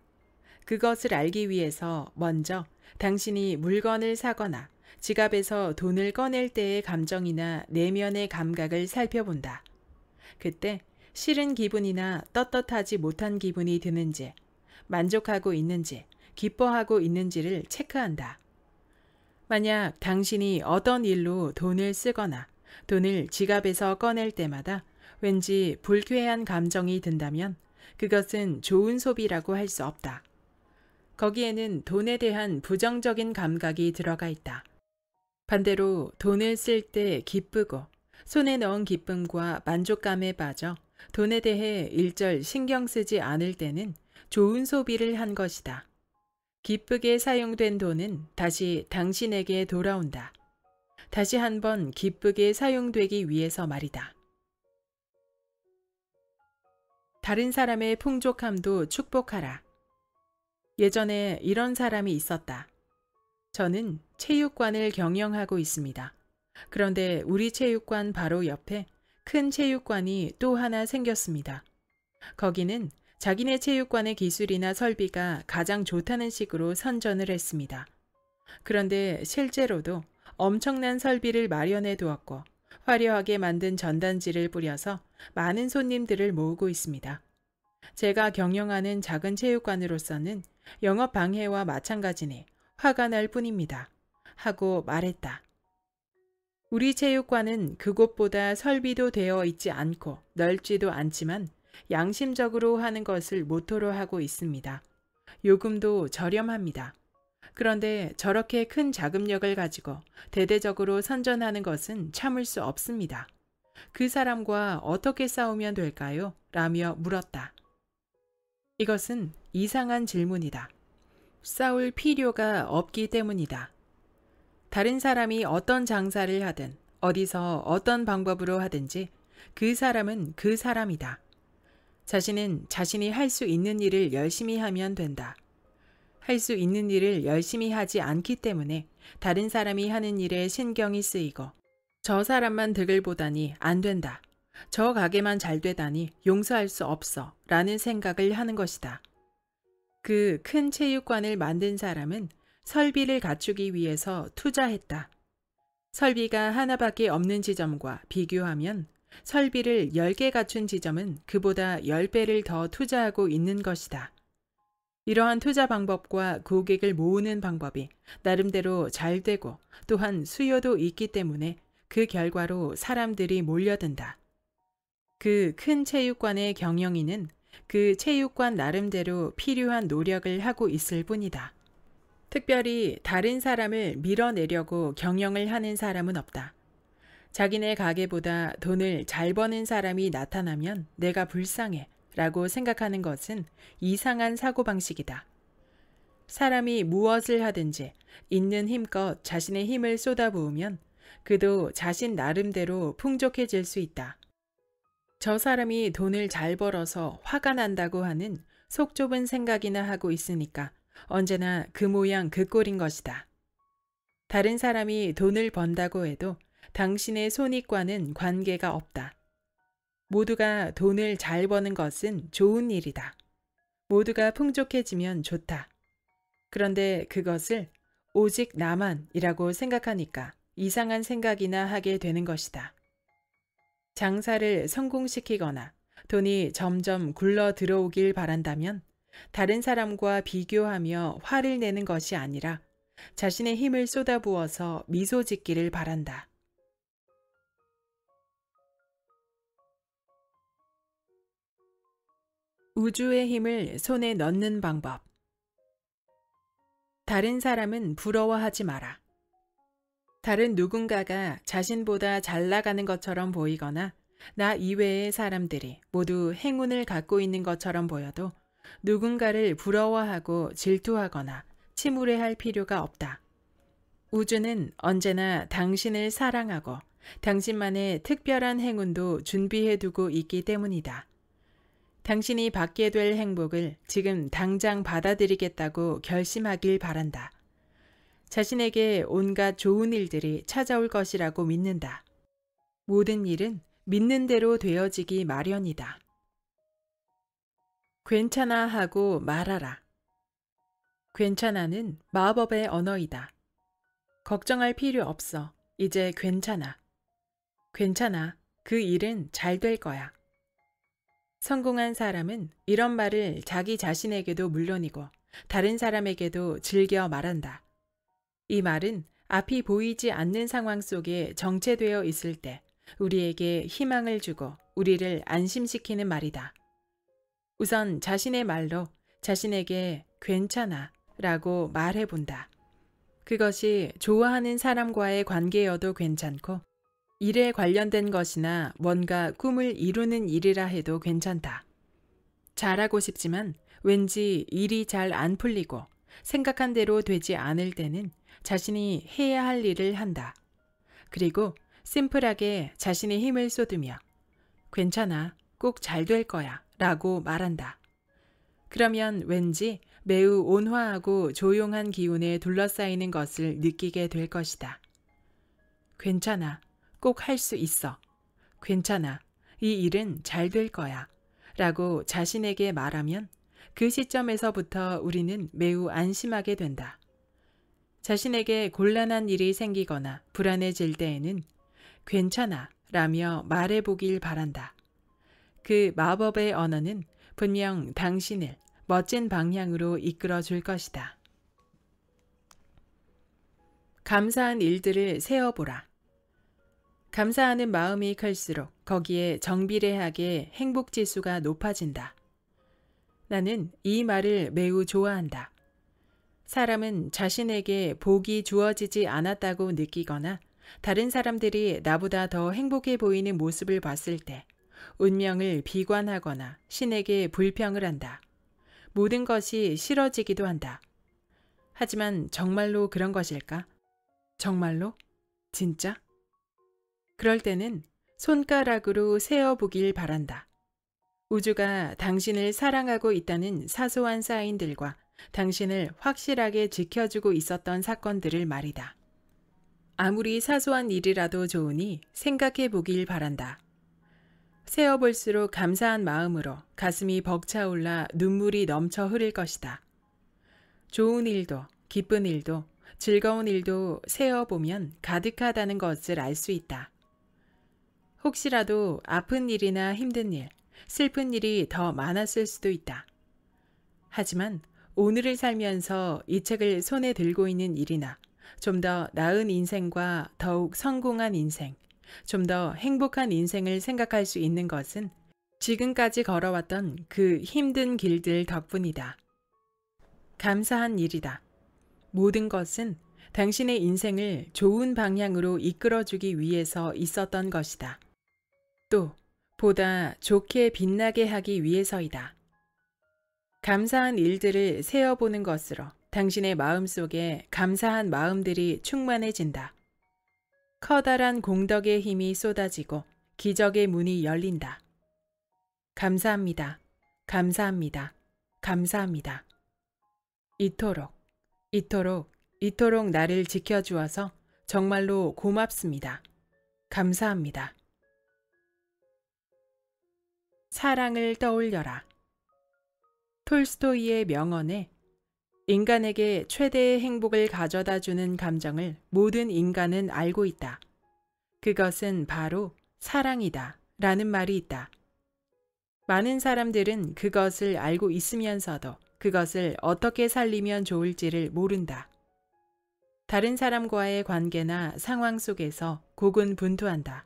Speaker 1: 그것을 알기 위해서 먼저 당신이 물건을 사거나 지갑에서 돈을 꺼낼 때의 감정이나 내면의 감각을 살펴본다. 그때 싫은 기분이나 떳떳하지 못한 기분이 드는지, 만족하고 있는지, 기뻐하고 있는지를 체크한다. 만약 당신이 어떤 일로 돈을 쓰거나 돈을 지갑에서 꺼낼 때마다 왠지 불쾌한 감정이 든다면 그것은 좋은 소비라고 할 수 없다. 거기에는 돈에 대한 부정적인 감각이 들어가 있다. 반대로 돈을 쓸 때 기쁘고 손에 넣은 기쁨과 만족감에 빠져 돈에 대해 일절 신경 쓰지 않을 때는 좋은 소비를 한 것이다. 기쁘게 사용된 돈은 다시 당신에게 돌아온다. 다시 한번 기쁘게 사용되기 위해서 말이다. 다른 사람의 풍족함도 축복하라. 예전에 이런 사람이 있었다. 저는 체육관을 경영하고 있습니다. 그런데 우리 체육관 바로 옆에 큰 체육관이 또 하나 생겼습니다. 거기는 자기네 체육관의 기술이나 설비가 가장 좋다는 식으로 선전을 했습니다. 그런데 실제로도 엄청난 설비를 마련해 두었고 화려하게 만든 전단지를 뿌려서 많은 손님들을 모으고 있습니다. 제가 경영하는 작은 체육관으로서는 영업 방해와 마찬가지니 화가 날 뿐입니다. 하고 말했다. 우리 체육관은 그곳보다 설비도 되어 있지 않고 넓지도 않지만 양심적으로 하는 것을 모토로 하고 있습니다. 요금도 저렴합니다. 그런데 저렇게 큰 자금력을 가지고 대대적으로 선전하는 것은 참을 수 없습니다. 그 사람과 어떻게 싸우면 될까요? 라며 물었다. 이것은 이상한 질문이다. 싸울 필요가 없기 때문이다. 다른 사람이 어떤 장사를 하든 어디서 어떤 방법으로 하든지 그 사람은 그 사람이다. 자신은 자신이 할 수 있는 일을 열심히 하면 된다. 할 수 있는 일을 열심히 하지 않기 때문에 다른 사람이 하는 일에 신경이 쓰이고 저 사람만 득을 보다니 안 된다. 저 가게만 잘 되다니 용서할 수 없어 라는 생각을 하는 것이다. 그큰 체육관을 만든 사람은 설비를 갖추기 위해서 투자했다. 설비가 하나밖에 없는 지점과 비교하면 설비를 10개 갖춘 지점은 그보다 10배를 더 투자하고 있는 것이다. 이러한 투자 방법과 고객을 모으는 방법이 나름대로 잘 되고 또한 수요도 있기 때문에 그 결과로 사람들이 몰려든다. 그 큰 체육관의 경영인은 그 체육관 나름대로 필요한 노력을 하고 있을 뿐이다. 특별히 다른 사람을 밀어내려고 경영을 하는 사람은 없다. 자기네 가게보다 돈을 잘 버는 사람이 나타나면 내가 불쌍해 라고 생각하는 것은 이상한 사고방식이다. 사람이 무엇을 하든지 있는 힘껏 자신의 힘을 쏟아부으면 그도 자신 나름대로 풍족해질 수 있다. 저 사람이 돈을 잘 벌어서 화가 난다고 하는 속 좁은 생각이나 하고 있으니까 언제나 그 모양 그 꼴인 것이다. 다른 사람이 돈을 번다고 해도 당신의 손익과는 관계가 없다. 모두가 돈을 잘 버는 것은 좋은 일이다. 모두가 풍족해지면 좋다. 그런데 그것을 오직 나만이라고 생각하니까 이상한 생각이나 하게 되는 것이다. 장사를 성공시키거나 돈이 점점 굴러 들어오길 바란다면 다른 사람과 비교하며 화를 내는 것이 아니라 자신의 힘을 쏟아부어서 미소 짓기를 바란다. 우주의 힘을 손에 넣는 방법. 다른 사람은 부러워하지 마라. 다른 누군가가 자신보다 잘 나가는 것처럼 보이거나 나 이외의 사람들이 모두 행운을 갖고 있는 것처럼 보여도 누군가를 부러워하고 질투하거나 침울해할 필요가 없다. 우주는 언제나 당신을 사랑하고 당신만의 특별한 행운도 준비해 두고 있기 때문이다. 당신이 받게 될 행복을 지금 당장 받아들이겠다고 결심하길 바란다. 자신에게 온갖 좋은 일들이 찾아올 것이라고 믿는다. 모든 일은 믿는 대로 되어지기 마련이다. 괜찮아 하고 말아라 괜찮아는 마법의 언어이다. 걱정할 필요 없어. 이제 괜찮아. 괜찮아. 그 일은 잘 될 거야. 성공한 사람은 이런 말을 자기 자신에게도 물론이고 다른 사람에게도 즐겨 말한다. 이 말은 앞이 보이지 않는 상황 속에 정체되어 있을 때 우리에게 희망을 주고 우리를 안심시키는 말이다. 우선 자신의 말로 자신에게 괜찮아 라고 말해본다. 그것이 좋아하는 사람과의 관계여도 괜찮고 일에 관련된 것이나 뭔가 꿈을 이루는 일이라 해도 괜찮다. 잘하고 싶지만 왠지 일이 잘 안 풀리고 생각한 대로 되지 않을 때는 자신이 해야 할 일을 한다. 그리고 심플하게 자신의 힘을 쏟으며 괜찮아, 꼭 잘 될 거야 라고 말한다. 그러면 왠지 매우 온화하고 조용한 기운에 둘러싸이는 것을 느끼게 될 것이다. 괜찮아, 꼭 할 수 있어. 괜찮아, 이 일은 잘 될 거야. 라고 자신에게 말하면 그 시점에서부터 우리는 매우 안심하게 된다. 자신에게 곤란한 일이 생기거나 불안해질 때에는 괜찮아 라며 말해보길 바란다. 그 마법의 언어는 분명 당신을 멋진 방향으로 이끌어 줄 것이다. 감사한 일들을 세어보라. 감사하는 마음이 클수록 거기에 정비례하게 행복 지수가 높아진다. 나는 이 말을 매우 좋아한다. 사람은 자신에게 복이 주어지지 않았다고 느끼거나 다른 사람들이 나보다 더 행복해 보이는 모습을 봤을 때 운명을 비관하거나 신에게 불평을 한다. 모든 것이 싫어지기도 한다. 하지만 정말로 그런 것일까? 정말로? 진짜? 그럴 때는 손가락으로 세어보길 바란다. 우주가 당신을 사랑하고 있다는 사소한 사인들과 당신을 확실하게 지켜주고 있었던 사건들을 말이다. 아무리 사소한 일이라도 좋으니 생각해 보길 바란다. 세어볼수록 감사한 마음으로 가슴이 벅차올라 눈물이 넘쳐 흐를 것이다. 좋은 일도 기쁜 일도 즐거운 일도 세어보면 가득하다는 것을 알 수 있다. 혹시라도 아픈 일이나 힘든 일, 슬픈 일이 더 많았을 수도 있다. 하지만 오늘을 살면서 이 책을 손에 들고 있는 일이나 좀 더 나은 인생과 더욱 성공한 인생, 좀 더 행복한 인생을 생각할 수 있는 것은 지금까지 걸어왔던 그 힘든 길들 덕분이다. 감사한 일이다. 모든 것은 당신의 인생을 좋은 방향으로 이끌어주기 위해서 있었던 것이다. 또, 보다 좋게 빛나게 하기 위해서이다. 감사한 일들을 세어보는 것으로 당신의 마음속에 감사한 마음들이 충만해진다. 커다란 공덕의 힘이 쏟아지고 기적의 문이 열린다. 감사합니다. 감사합니다. 감사합니다. 이토록, 이토록, 이토록 나를 지켜주어서 정말로 고맙습니다. 감사합니다. 사랑을 떠올려라. 톨스토이의 명언에 인간에게 최대의 행복을 가져다 주는 감정을 모든 인간은 알고 있다. 그것은 바로 사랑이다. 라는 말이 있다. 많은 사람들은 그것을 알고 있으면서도 그것을 어떻게 살리면 좋을지를 모른다. 다른 사람과의 관계나 상황 속에서 고군분투한다.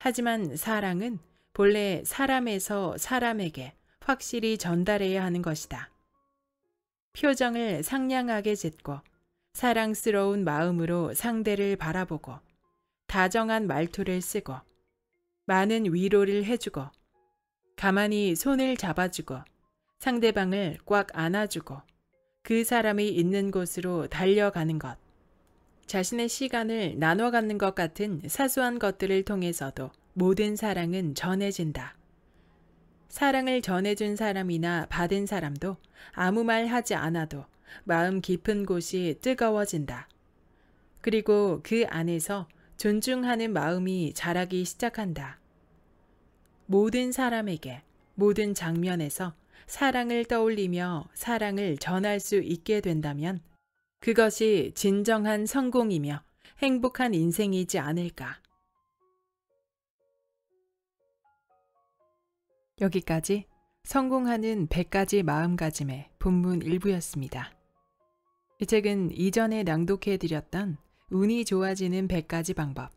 Speaker 1: 하지만 사랑은 본래 사람에서 사람에게 확실히 전달해야 하는 것이다. 표정을 상냥하게 짓고 사랑스러운 마음으로 상대를 바라보고 다정한 말투를 쓰고 많은 위로를 해주고 가만히 손을 잡아주고 상대방을 꽉 안아주고 그 사람이 있는 곳으로 달려가는 것. 자신의 시간을 나눠 갖는 것 같은 사소한 것들을 통해서도 모든 사랑은 전해진다. 사랑을 전해준 사람이나 받은 사람도 아무 말 하지 않아도 마음 깊은 곳이 뜨거워진다. 그리고 그 안에서 존중하는 마음이 자라기 시작한다. 모든 사람에게 모든 장면에서 사랑을 떠올리며 사랑을 전할 수 있게 된다면 그것이 진정한 성공이며 행복한 인생이지 않을까. 여기까지 성공하는 100가지 마음가짐의 본문 일부였습니다. 이 책은 이전에 낭독해드렸던 운이 좋아지는 100가지 방법,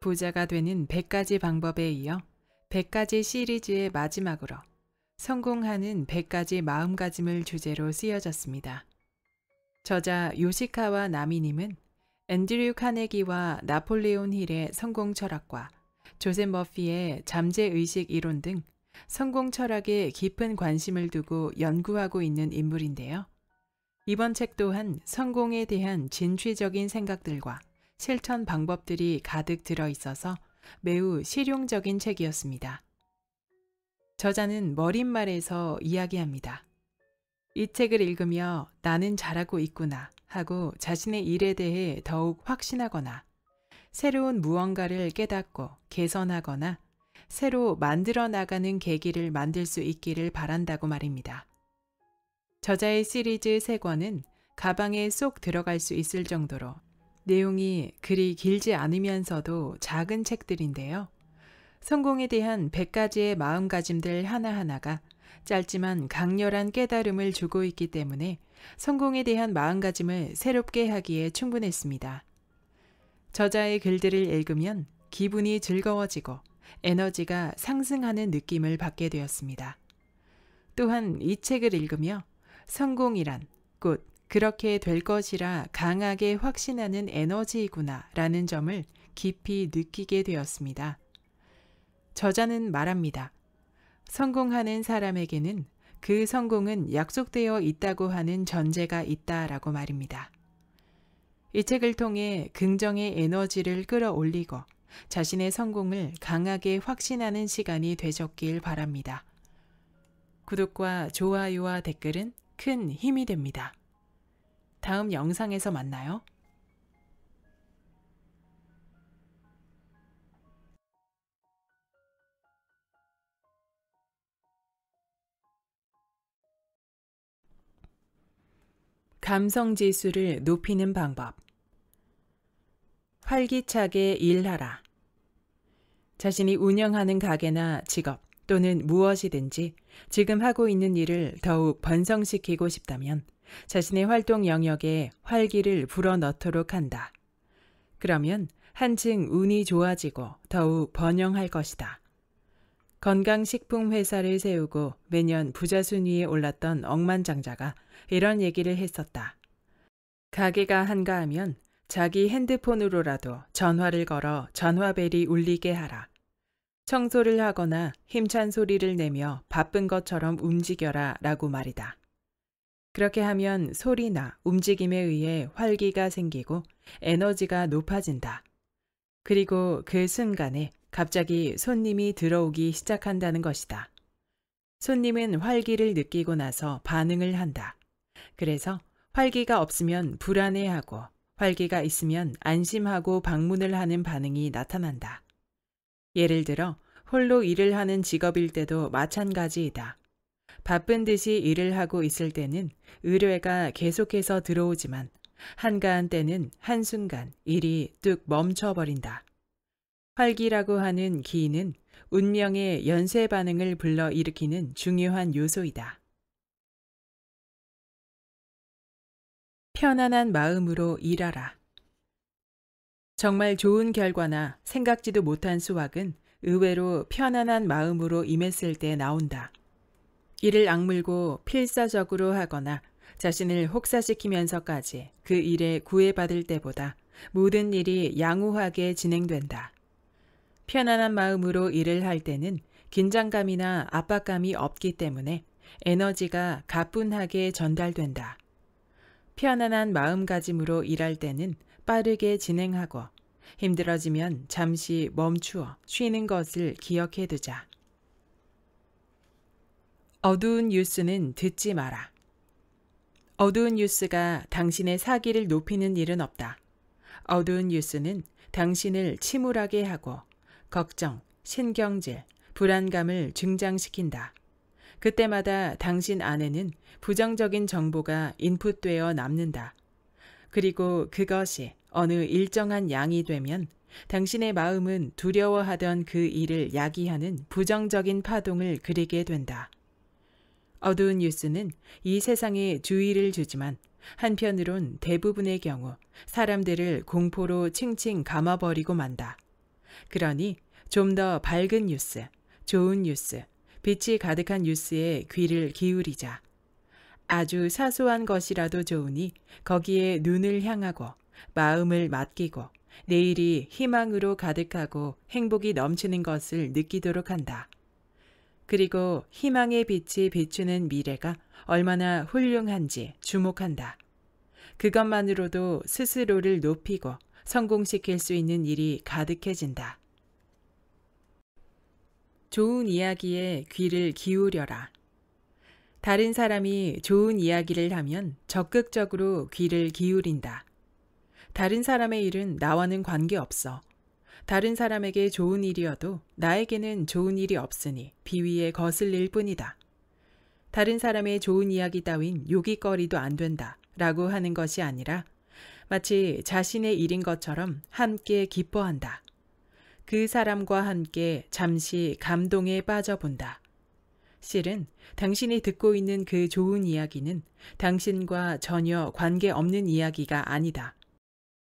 Speaker 1: 부자가 되는 100가지 방법에 이어 100가지 시리즈의 마지막으로 성공하는 100가지 마음가짐을 주제로 쓰여졌습니다. 저자 요시카와 나미님은 앤드류 카네기와 나폴레온 힐의 성공 철학과 조셉 머피의 잠재의식 이론 등 성공 철학에 깊은 관심을 두고 연구하고 있는 인물인데요. 이번 책 또한 성공에 대한 진취적인 생각들과 실천 방법들이 가득 들어 있어서 매우 실용적인 책이었습니다. 저자는 머릿말에서 이야기합니다. 이 책을 읽으며 나는 잘하고 있구나 하고 자신의 일에 대해 더욱 확신하거나 새로운 무언가를 깨닫고 개선하거나 새로 만들어 나가는 계기를 만들 수 있기를 바란다고 말입니다. 저자의 시리즈 3권은 가방에 쏙 들어갈 수 있을 정도로 내용이 그리 길지 않으면서도 작은 책들인데요. 성공에 대한 100가지의 마음가짐들 하나하나가 짧지만 강렬한 깨달음을 주고 있기 때문에 성공에 대한 마음가짐을 새롭게 하기에 충분했습니다. 저자의 글들을 읽으면 기분이 즐거워지고 에너지가 상승하는 느낌을 받게 되었습니다. 또한 이 책을 읽으며 성공이란 곧 그렇게 될 것이라 강하게 확신하는 에너지이구나 라는 점을 깊이 느끼게 되었습니다. 저자는 말합니다. 성공하는 사람에게는 그 성공은 약속되어 있다고 하는 전제가 있다 라고 말입니다. 이 책을 통해 긍정의 에너지를 끌어올리고 자신의 성공을 강하게 확신하는 시간이 되셨길 바랍니다. 구독과 좋아요와 댓글은 큰 힘이 됩니다. 다음 영상에서 만나요.
Speaker 2: 감성 지수를 높이는 방법
Speaker 1: 활기차게 일하라. 자신이 운영하는 가게나 직업 또는 무엇이든지 지금 하고 있는 일을 더욱 번성시키고 싶다면 자신의 활동 영역에 활기를 불어넣도록 한다. 그러면 한층 운이 좋아지고 더욱 번영할 것이다. 건강식품 회사를 세우고 매년 부자 순위에 올랐던 억만장자가 이런 얘기를 했었다. 가게가 한가하면 자기 핸드폰으로라도 전화를 걸어 전화벨이 울리게 하라. 청소를 하거나 힘찬 소리를 내며 바쁜 것처럼 움직여라 라고 말이다. 그렇게 하면 소리나 움직임에 의해 활기가 생기고 에너지가 높아진다. 그리고 그 순간에 갑자기 손님이 들어오기 시작한다는 것이다. 손님은 활기를 느끼고 나서 반응을 한다. 그래서 활기가 없으면 불안해하고 활기가 있으면 안심하고 방문을 하는 반응이 나타난다. 예를 들어 홀로 일을 하는 직업일 때도 마찬가지이다. 바쁜 듯이 일을 하고 있을 때는 의뢰가 계속해서 들어오지만 한가한 때는 한순간 일이 뚝 멈춰버린다. 활기라고 하는 기인은 운명의 연쇄
Speaker 2: 반응을 불러일으키는 중요한 요소이다. 편안한 마음으로 일하라. 정말
Speaker 1: 좋은 결과나 생각지도 못한 수확은 의외로 편안한 마음으로 임했을 때 나온다. 이를 악물고 필사적으로 하거나 자신을 혹사시키면서까지 그 일에 구애받을 때보다 모든 일이 양호하게 진행된다. 편안한 마음으로 일을 할 때는 긴장감이나 압박감이 없기 때문에 에너지가 가뿐하게 전달된다. 편안한 마음가짐으로 일할 때는 빠르게 진행하고 힘들어지면 잠시 멈추어 쉬는 것을 기억해 두자. 어두운 뉴스는 듣지 마라. 어두운 뉴스가 당신의 사기를 높이는 일은 없다. 어두운 뉴스는 당신을 침울하게 하고 걱정, 신경질, 불안감을 증장시킨다. 그때마다 당신 안에는 부정적인 정보가 인풋되어 남는다. 그리고 그것이 어느 일정한 양이 되면 당신의 마음은 두려워하던 그 일을 야기하는 부정적인 파동을 그리게 된다. 어두운 뉴스는 이 세상에 주의를 주지만 한편으론 대부분의 경우 사람들을 공포로 칭칭 감아버리고 만다. 그러니 좀 더 밝은 뉴스, 좋은 뉴스, 빛이 가득한 뉴스에 귀를 기울이자. 아주 사소한 것이라도 좋으니 거기에 눈을 향하고 마음을 맡기고 내일이 희망으로 가득하고 행복이 넘치는 것을 느끼도록 한다. 그리고 희망의 빛이 비추는 미래가 얼마나 훌륭한지 주목한다. 그것만으로도 스스로를 높이고 성공시킬 수 있는 일이 가득해진다. 좋은 이야기에 귀를 기울여라. 다른 사람이 좋은 이야기를 하면 적극적으로 귀를 기울인다. 다른 사람의 일은 나와는 관계없어. 다른 사람에게 좋은 일이어도 나에게는 좋은 일이 없으니 비위에 거슬릴 뿐이다. 다른 사람의 좋은 이야기 따윈 요깃거리도 안 된다 라고 하는 것이 아니라 마치 자신의 일인 것처럼 함께 기뻐한다. 그 사람과 함께 잠시 감동에 빠져본다. 실은 당신이 듣고 있는 그 좋은 이야기는 당신과 전혀 관계없는 이야기가 아니다.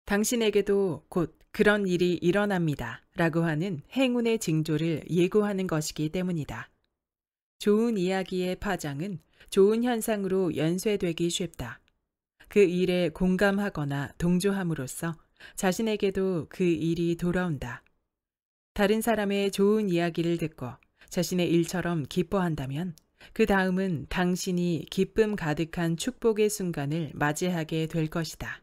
Speaker 1: 당신에게도 곧 그런 일이 일어납니다. 라고 하는 행운의 징조를 예고하는 것이기 때문이다. 좋은 이야기의 파장은 좋은 현상으로 연쇄되기 쉽다. 그 일에 공감하거나 동조함으로써 자신에게도 그 일이 돌아온다. 다른 사람의 좋은 이야기를 듣고 자신의 일처럼 기뻐한다면 그 다음은 당신이 기쁨 가득한 축복의 순간을
Speaker 2: 맞이하게 될 것이다.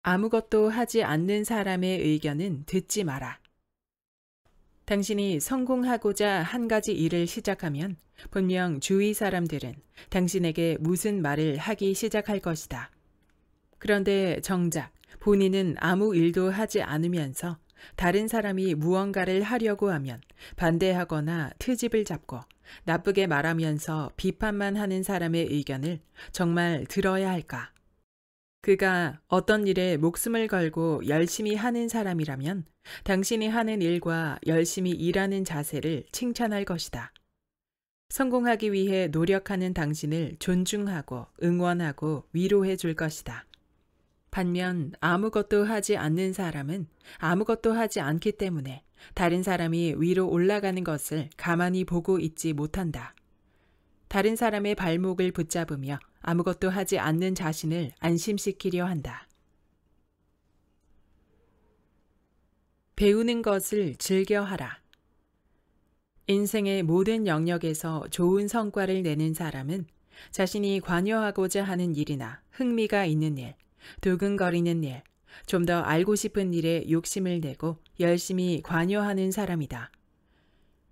Speaker 2: 아무것도 하지 않는 사람의 의견은 듣지 마라.
Speaker 1: 당신이 성공하고자 한 가지 일을 시작하면 분명 주위 사람들은 당신에게 무슨 말을 하기 시작할 것이다. 그런데 정작 본인은 아무 일도 하지 않으면서 다른 사람이 무언가를 하려고 하면 반대하거나 트집을 잡고 나쁘게 말하면서 비판만 하는 사람의 의견을 정말 들어야 할까? 그가 어떤 일에 목숨을 걸고 열심히 하는 사람이라면 당신이 하는 일과 열심히 일하는 자세를 칭찬할 것이다. 성공하기 위해 노력하는 당신을 존중하고 응원하고 위로해 줄 것이다. 반면 아무것도 하지 않는 사람은 아무것도 하지 않기 때문에 다른 사람이 위로 올라가는 것을 가만히 보고 있지 못한다. 다른 사람의 발목을 붙잡으며 아무것도 하지 않는 자신을 안심시키려 한다. 배우는 것을 즐겨하라. 인생의 모든 영역에서 좋은 성과를 내는 사람은 자신이 관여하고자 하는 일이나 흥미가 있는 일, 두근거리는 일, 좀 더 알고 싶은 일에 욕심을 내고 열심히 관여하는 사람이다.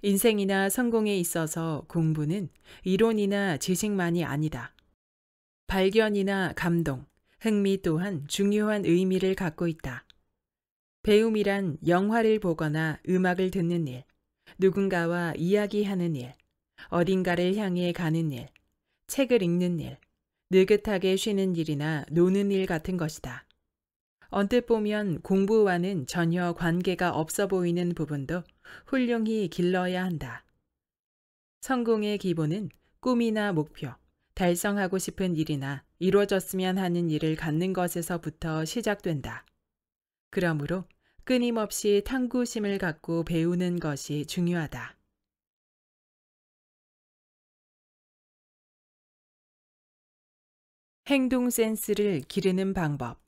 Speaker 1: 인생이나 성공에 있어서 공부는 이론이나 지식만이 아니다. 발견이나 감동, 흥미 또한 중요한 의미를 갖고 있다. 배움이란 영화를 보거나 음악을 듣는 일, 누군가와 이야기하는 일, 어딘가를 향해 가는 일, 책을 읽는 일, 느긋하게 쉬는 일이나 노는 일 같은 것이다. 언뜻 보면 공부와는 전혀 관계가 없어 보이는 부분도 훌륭히 길러야 한다. 성공의 기본은 꿈이나 목표, 달성하고 싶은 일이나 이루어졌으면 하는 일을 갖는 것에서부터
Speaker 2: 시작된다. 그러므로 끊임없이 탐구심을 갖고 배우는 것이 중요하다. 행동 센스를 기르는 방법.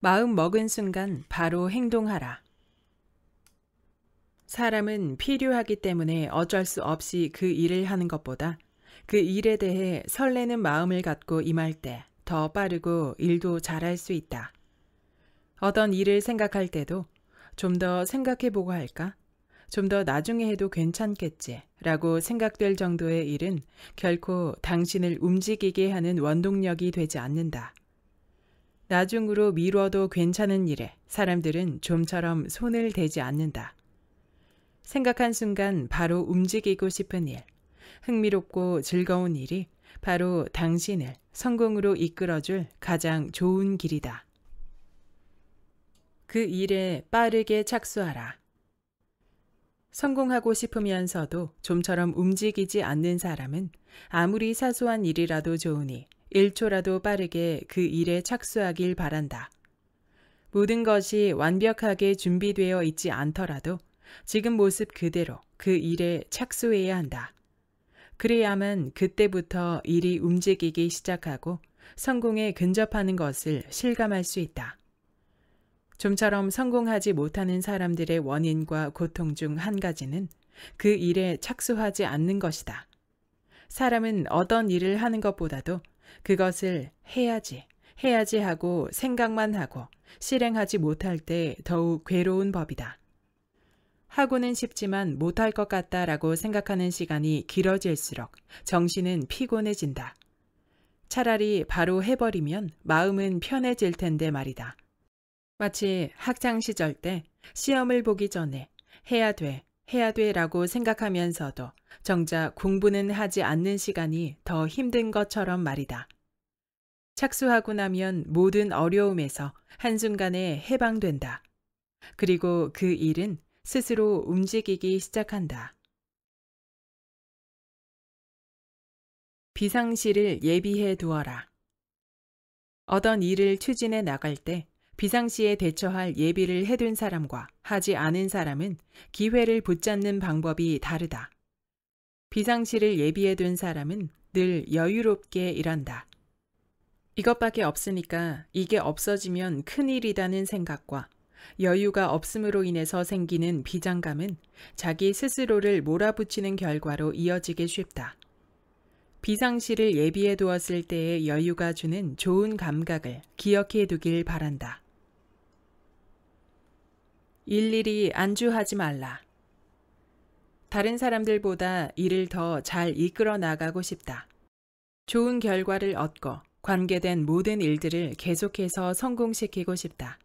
Speaker 2: 마음 먹은 순간 바로 행동하라.
Speaker 1: 사람은 필요하기 때문에 어쩔 수 없이 그 일을 하는 것보다 그 일에 대해 설레는 마음을 갖고 임할 때 더 빠르고 일도 잘할 수 있다. 어떤 일을 생각할 때도 좀 더 생각해 보고 할까? 좀더 나중에 해도 괜찮겠지 라고 생각될 정도의 일은 결코 당신을 움직이게 하는 원동력이 되지 않는다. 나중으로 미뤄도 괜찮은 일에 사람들은 좀처럼 손을 대지 않는다. 생각한 순간 바로 움직이고 싶은 일, 흥미롭고 즐거운 일이 바로 당신을 성공으로 이끌어줄 가장 좋은 길이다. 그 일에 빠르게 착수하라. 성공하고 싶으면서도 좀처럼 움직이지 않는 사람은 아무리 사소한 일이라도 좋으니 1초라도 빠르게 그 일에 착수하길 바란다. 모든 것이 완벽하게 준비되어 있지 않더라도 지금 모습 그대로 그 일에 착수해야 한다. 그래야만 그때부터 일이 움직이기 시작하고 성공에 근접하는 것을 실감할 수 있다. 좀처럼 성공하지 못하는 사람들의 원인과 고통 중 한 가지는 그 일에 착수하지 않는 것이다. 사람은 어떤 일을 하는 것보다도 그것을 해야지, 해야지 하고 생각만 하고 실행하지 못할 때 더욱 괴로운 법이다. 하고는 쉽지만 못할 것 같다라고 생각하는 시간이 길어질수록 정신은 피곤해진다. 차라리 바로 해버리면 마음은 편해질 텐데 말이다. 마치 학창 시절 때 시험을 보기 전에 해야 돼, 해야 돼라고 생각하면서도 정작 공부는 하지 않는 시간이 더 힘든 것처럼 말이다. 착수하고 나면 모든 어려움에서 한순간에 해방된다. 그리고 그 일은
Speaker 2: 스스로 움직이기 시작한다. 비상시를 예비해 두어라. 어떤
Speaker 1: 일을 추진해 나갈 때 비상시에 대처할 예비를 해둔 사람과 하지 않은 사람은 기회를 붙잡는 방법이 다르다. 비상시를 예비해둔 사람은 늘 여유롭게 일한다. 이것밖에 없으니까 이게 없어지면 큰일이라는 생각과 여유가 없음으로 인해서 생기는 비장감은 자기 스스로를 몰아붙이는 결과로 이어지기 쉽다. 비상시를 예비해 두었을 때의 여유가 주는 좋은 감각을 기억해 두길 바란다. 일일이 안주하지 말라. 다른 사람들보다 일을 더 잘 이끌어 나가고 싶다. 좋은 결과를 얻고 관계된 모든 일들을 계속해서 성공시키고 싶다.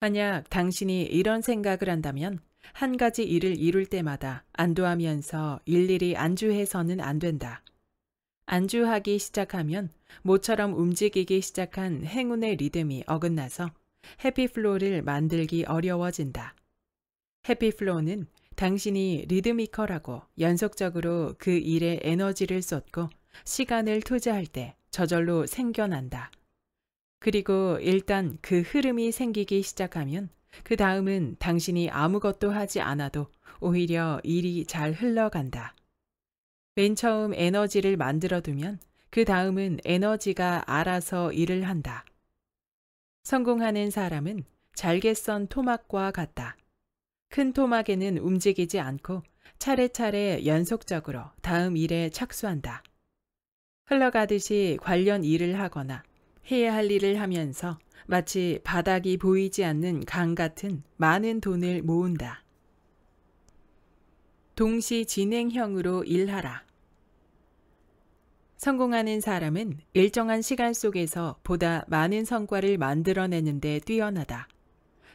Speaker 1: 만약 당신이 이런 생각을 한다면 한 가지 일을 이룰 때마다 안도하면서 일일이 안주해서는 안 된다. 안주하기 시작하면 모처럼 움직이기 시작한 행운의 리듬이 어긋나서 해피플로를 우 만들기 어려워진다. 해피플로는 우 당신이 리드미컬하고 연속적으로 그 일에 에너지를 쏟고 시간을 투자할 때 저절로 생겨난다. 그리고 일단 그 흐름이 생기기 시작하면 그 다음은 당신이 아무것도 하지 않아도 오히려 일이 잘 흘러간다. 맨 처음 에너지를 만들어두면 그 다음은 에너지가 알아서 일을 한다. 성공하는 사람은 잘게 썬 토막과 같다. 큰 토막에는 움직이지 않고 차례차례 연속적으로 다음 일에 착수한다. 흘러가듯이 관련 일을 하거나 해야 할 일을 하면서 마치 바닥이 보이지 않는 강 같은 많은 돈을 모은다. 동시 진행형으로 일하라. 성공하는 사람은 일정한 시간 속에서 보다 많은 성과를 만들어내는데 뛰어나다.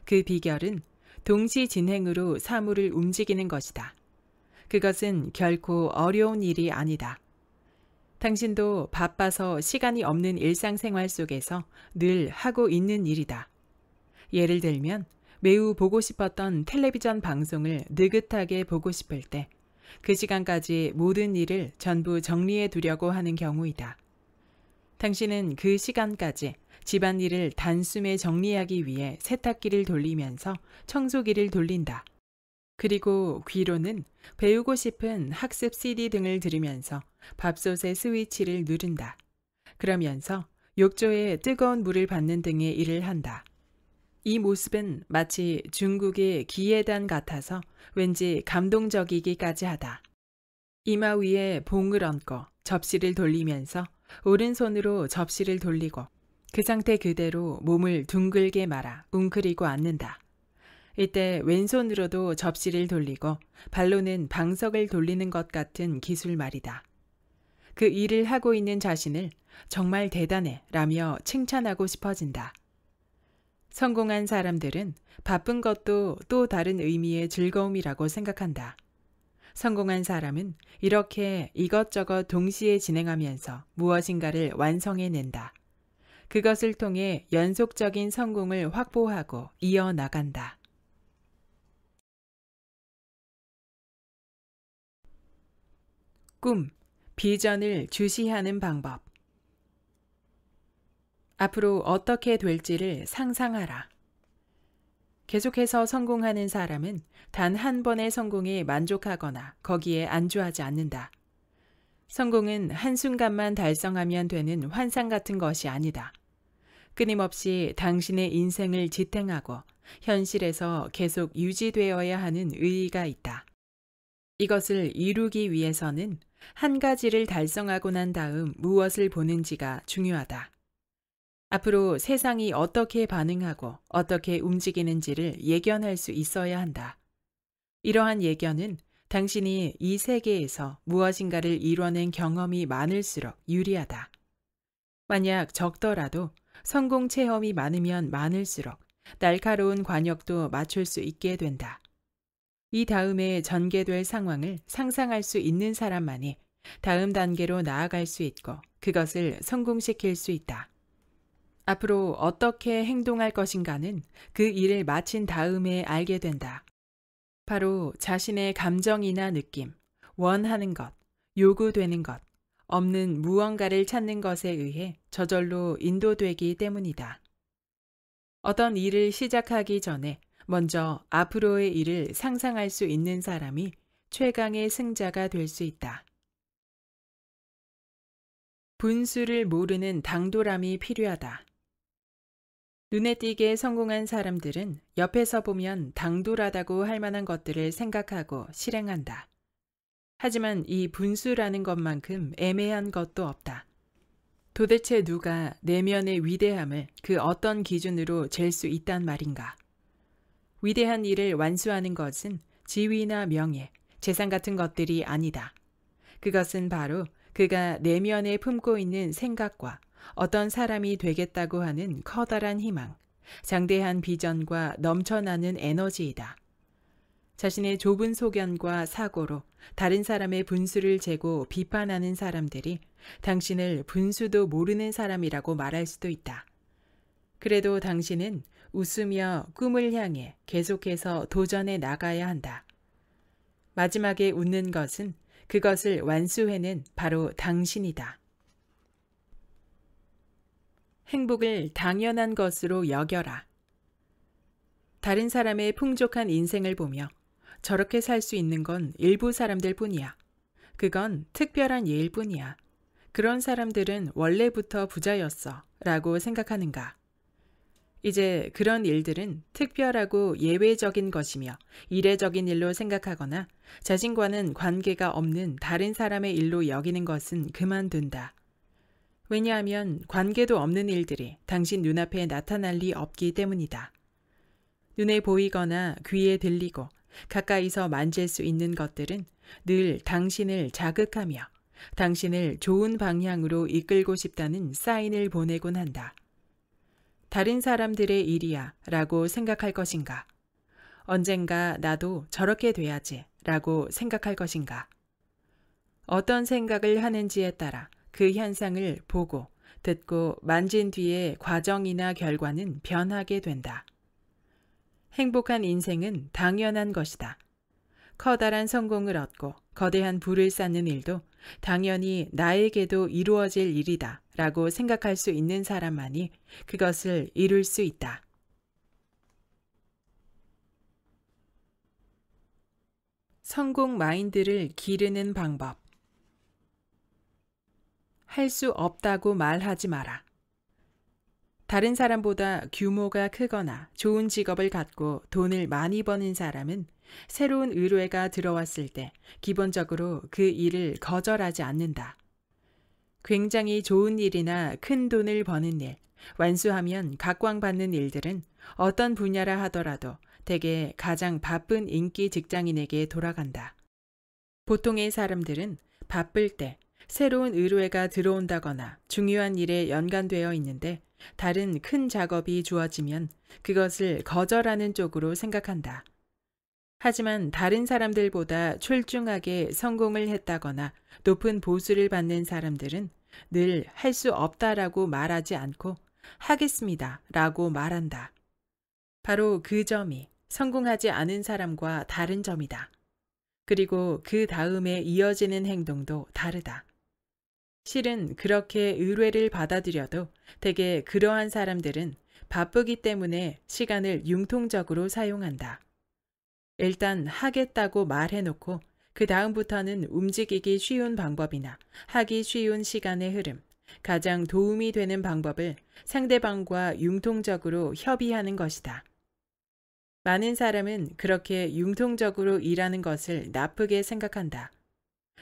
Speaker 1: 그 비결은 동시 진행으로 사물을 움직이는 것이다. 그것은 결코 어려운 일이 아니다. 당신도 바빠서 시간이 없는 일상생활 속에서 늘 하고 있는 일이다. 예를 들면 매우 보고 싶었던 텔레비전 방송을 느긋하게 보고 싶을 때그 시간까지 모든 일을 전부 정리해 두려고 하는 경우이다. 당신은 그 시간까지 집안일을 단숨에 정리하기 위해 세탁기를 돌리면서 청소기를 돌린다. 그리고 귀로는 배우고 싶은 학습 CD 등을 들으면서 밥솥의 스위치를 누른다. 그러면서 욕조에 뜨거운 물을 받는 등의 일을 한다. 이 모습은 마치 중국의 기예단 같아서 왠지 감동적이기까지 하다. 이마 위에 봉을 얹고 접시를 돌리면서 오른손으로 접시를 돌리고 그 상태 그대로 몸을 둥글게 말아 웅크리고 앉는다. 이때 왼손으로도 접시를 돌리고 발로는 방석을 돌리는 것 같은 기술 말이다. 그 일을 하고 있는 자신을 정말 대단해 라며 칭찬하고 싶어진다. 성공한 사람들은 바쁜 것도 또 다른 의미의 즐거움이라고 생각한다. 성공한 사람은 이렇게 이것저것 동시에 진행하면서 무엇인가를 완성해낸다. 그것을
Speaker 2: 통해 연속적인 성공을 확보하고 이어나간다. 꿈, 비전을 주시하는 방법. 앞으로
Speaker 1: 어떻게 될지를 상상하라. 계속해서 성공하는 사람은 단 한 번의 성공에 만족하거나 거기에 안주하지 않는다. 성공은 한순간만 달성하면 되는 환상 같은 것이 아니다. 끊임없이 당신의 인생을 지탱하고 현실에서 계속 유지되어야 하는 의의가 있다. 이것을 이루기 위해서는 한 가지를 달성하고 난 다음 무엇을 보는지가 중요하다. 앞으로 세상이 어떻게 반응하고 어떻게 움직이는지를 예견할 수 있어야 한다. 이러한 예견은 당신이 이 세계에서 무엇인가를 이뤄낸 경험이 많을수록 유리하다. 만약 적더라도 성공 체험이 많으면 많을수록 날카로운 관역도 맞출 수 있게 된다. 이 다음에 전개될 상황을 상상할 수 있는 사람만이 다음 단계로 나아갈 수 있고 그것을 성공시킬 수 있다. 앞으로 어떻게 행동할 것인가는 그 일을 마친 다음에 알게 된다. 바로 자신의 감정이나 느낌, 원하는 것, 요구되는 것, 없는 무언가를 찾는 것에 의해 저절로 인도되기 때문이다. 어떤 일을 시작하기 전에 먼저 앞으로의 일을 상상할 수 있는 사람이 최강의 승자가 될 수 있다. 분수를 모르는 당돌함이 필요하다. 눈에 띄게 성공한 사람들은 옆에서 보면 당돌하다고 할 만한 것들을 생각하고 실행한다. 하지만 이 분수라는 것만큼 애매한 것도 없다. 도대체 누가 내면의 위대함을 그 어떤 기준으로 잴 수 있단 말인가? 위대한 일을 완수하는 것은 지위나 명예, 재산 같은 것들이 아니다. 그것은 바로 그가 내면에 품고 있는 생각과 어떤 사람이 되겠다고 하는 커다란 희망, 장대한 비전과 넘쳐나는 에너지이다. 자신의 좁은 소견과 사고로 다른 사람의 분수를 재고 비판하는 사람들이 당신을 분수도 모르는 사람이라고 말할 수도 있다. 그래도 당신은 웃으며 꿈을 향해 계속해서 도전해 나가야 한다. 마지막에 웃는 것은 그것을 완수해낸 바로 당신이다. 행복을 당연한 것으로 여겨라. 다른 사람의 풍족한 인생을 보며 저렇게 살 수 있는 건 일부 사람들 뿐이야. 그건 특별한 예일 뿐이야. 그런 사람들은 원래부터 부자였어. 라고 생각하는가. 이제 그런 일들은 특별하고 예외적인 것이며 이례적인 일로 생각하거나 자신과는 관계가 없는 다른 사람의 일로 여기는 것은 그만둔다. 왜냐하면 관계도 없는 일들이 당신 눈앞에 나타날 리 없기 때문이다. 눈에 보이거나 귀에 들리고 가까이서 만질 수 있는 것들은 늘 당신을 자극하며 당신을 좋은 방향으로 이끌고 싶다는 사인을 보내곤 한다. 다른 사람들의 일이야 라고 생각할 것인가? 언젠가 나도 저렇게 돼야지 라고 생각할 것인가? 어떤 생각을 하는지에 따라 그 현상을 보고, 듣고, 만진 뒤에 과정이나 결과는 변하게 된다. 행복한 인생은 당연한 것이다. 커다란 성공을 얻고 거대한 부를 쌓는 일도 당연히 나에게도 이루어질 일이다 라고 생각할 수 있는 사람만이 그것을 이룰 수 있다. 성공 마인드를 기르는 방법 할수 없다고 말하지 마라. 다른 사람보다 규모가 크거나 좋은 직업을 갖고 돈을 많이 버는 사람은 새로운 의뢰가 들어왔을 때 기본적으로 그 일을 거절하지 않는다. 굉장히 좋은 일이나 큰 돈을 버는 일, 완수하면 각광받는 일들은 어떤 분야라 하더라도 대개 가장 바쁜 인기 직장인에게 돌아간다. 보통의 사람들은 바쁠 때 새로운 의뢰가 들어온다거나 중요한 일에 연관되어 있는데 다른 큰 작업이 주어지면 그것을 거절하는 쪽으로 생각한다. 하지만 다른 사람들보다 출중하게 성공을 했다거나 높은 보수를 받는 사람들은 늘 할 수 없다라고 말하지 않고 하겠습니다 라고 말한다. 바로 그 점이 성공하지 않은 사람과 다른 점이다. 그리고 그 다음에 이어지는 행동도 다르다. 실은 그렇게 의뢰를 받아들여도 대개 그러한 사람들은 바쁘기 때문에 시간을 융통적으로 사용한다. 일단 하겠다고 말해놓고 그 다음부터는 움직이기 쉬운 방법이나 하기 쉬운 시간의 흐름, 가장 도움이 되는 방법을 상대방과 융통적으로 협의하는 것이다. 많은 사람은 그렇게 융통적으로 일하는 것을 나쁘게 생각한다.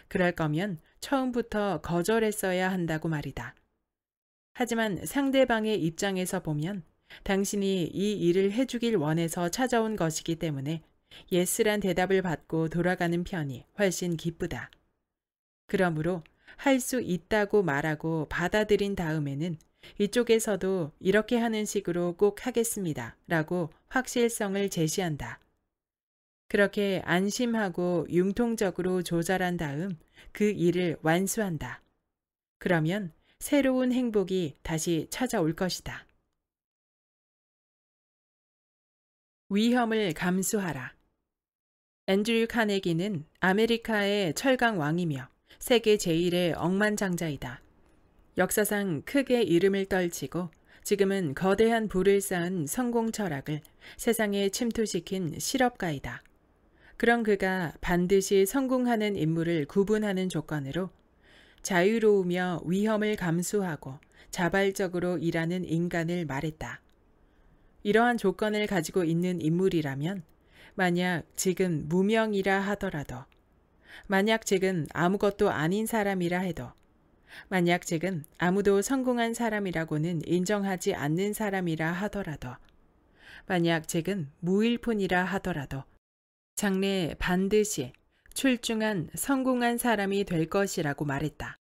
Speaker 1: 그럴 거면 처음부터 거절했어야 한다고 말이다. 하지만 상대방의 입장에서 보면 당신이 이 일을 해주길 원해서 찾아온 것이기 때문에 예스란 대답을 받고 돌아가는 편이 훨씬 기쁘다. 그러므로 할 수 있다고 말하고 받아들인 다음에는 이쪽에서도 이렇게 하는 식으로 꼭 하겠습니다 라고 확실성을 제시한다. 그렇게 안심하고 융통적으로 조절한 다음 그 일을 완수한다.
Speaker 2: 그러면 새로운 행복이 다시 찾아올 것이다. 위험을 감수하라. 앤드류 카네기는 아메리카의 철강 왕이며 세계 제1의
Speaker 1: 억만장자이다. 역사상 크게 이름을 떨치고 지금은 거대한 부를 쌓은 성공 철학을 세상에 침투시킨 실업가이다. 그런 그가 반드시 성공하는 인물을 구분하는 조건으로 자유로우며 위험을 감수하고 자발적으로 일하는 인간을 말했다. 이러한 조건을 가지고 있는 인물이라면 만약 지금 무명이라 하더라도 만약 지금 아무것도 아닌 사람이라 해도 만약 지금 아무도 성공한 사람이라고는 인정하지 않는 사람이라 하더라도 만약 지금 무일푼이라 하더라도 장래 에 반드시 출중한 성공한 사람이 될 것이라고 말했다.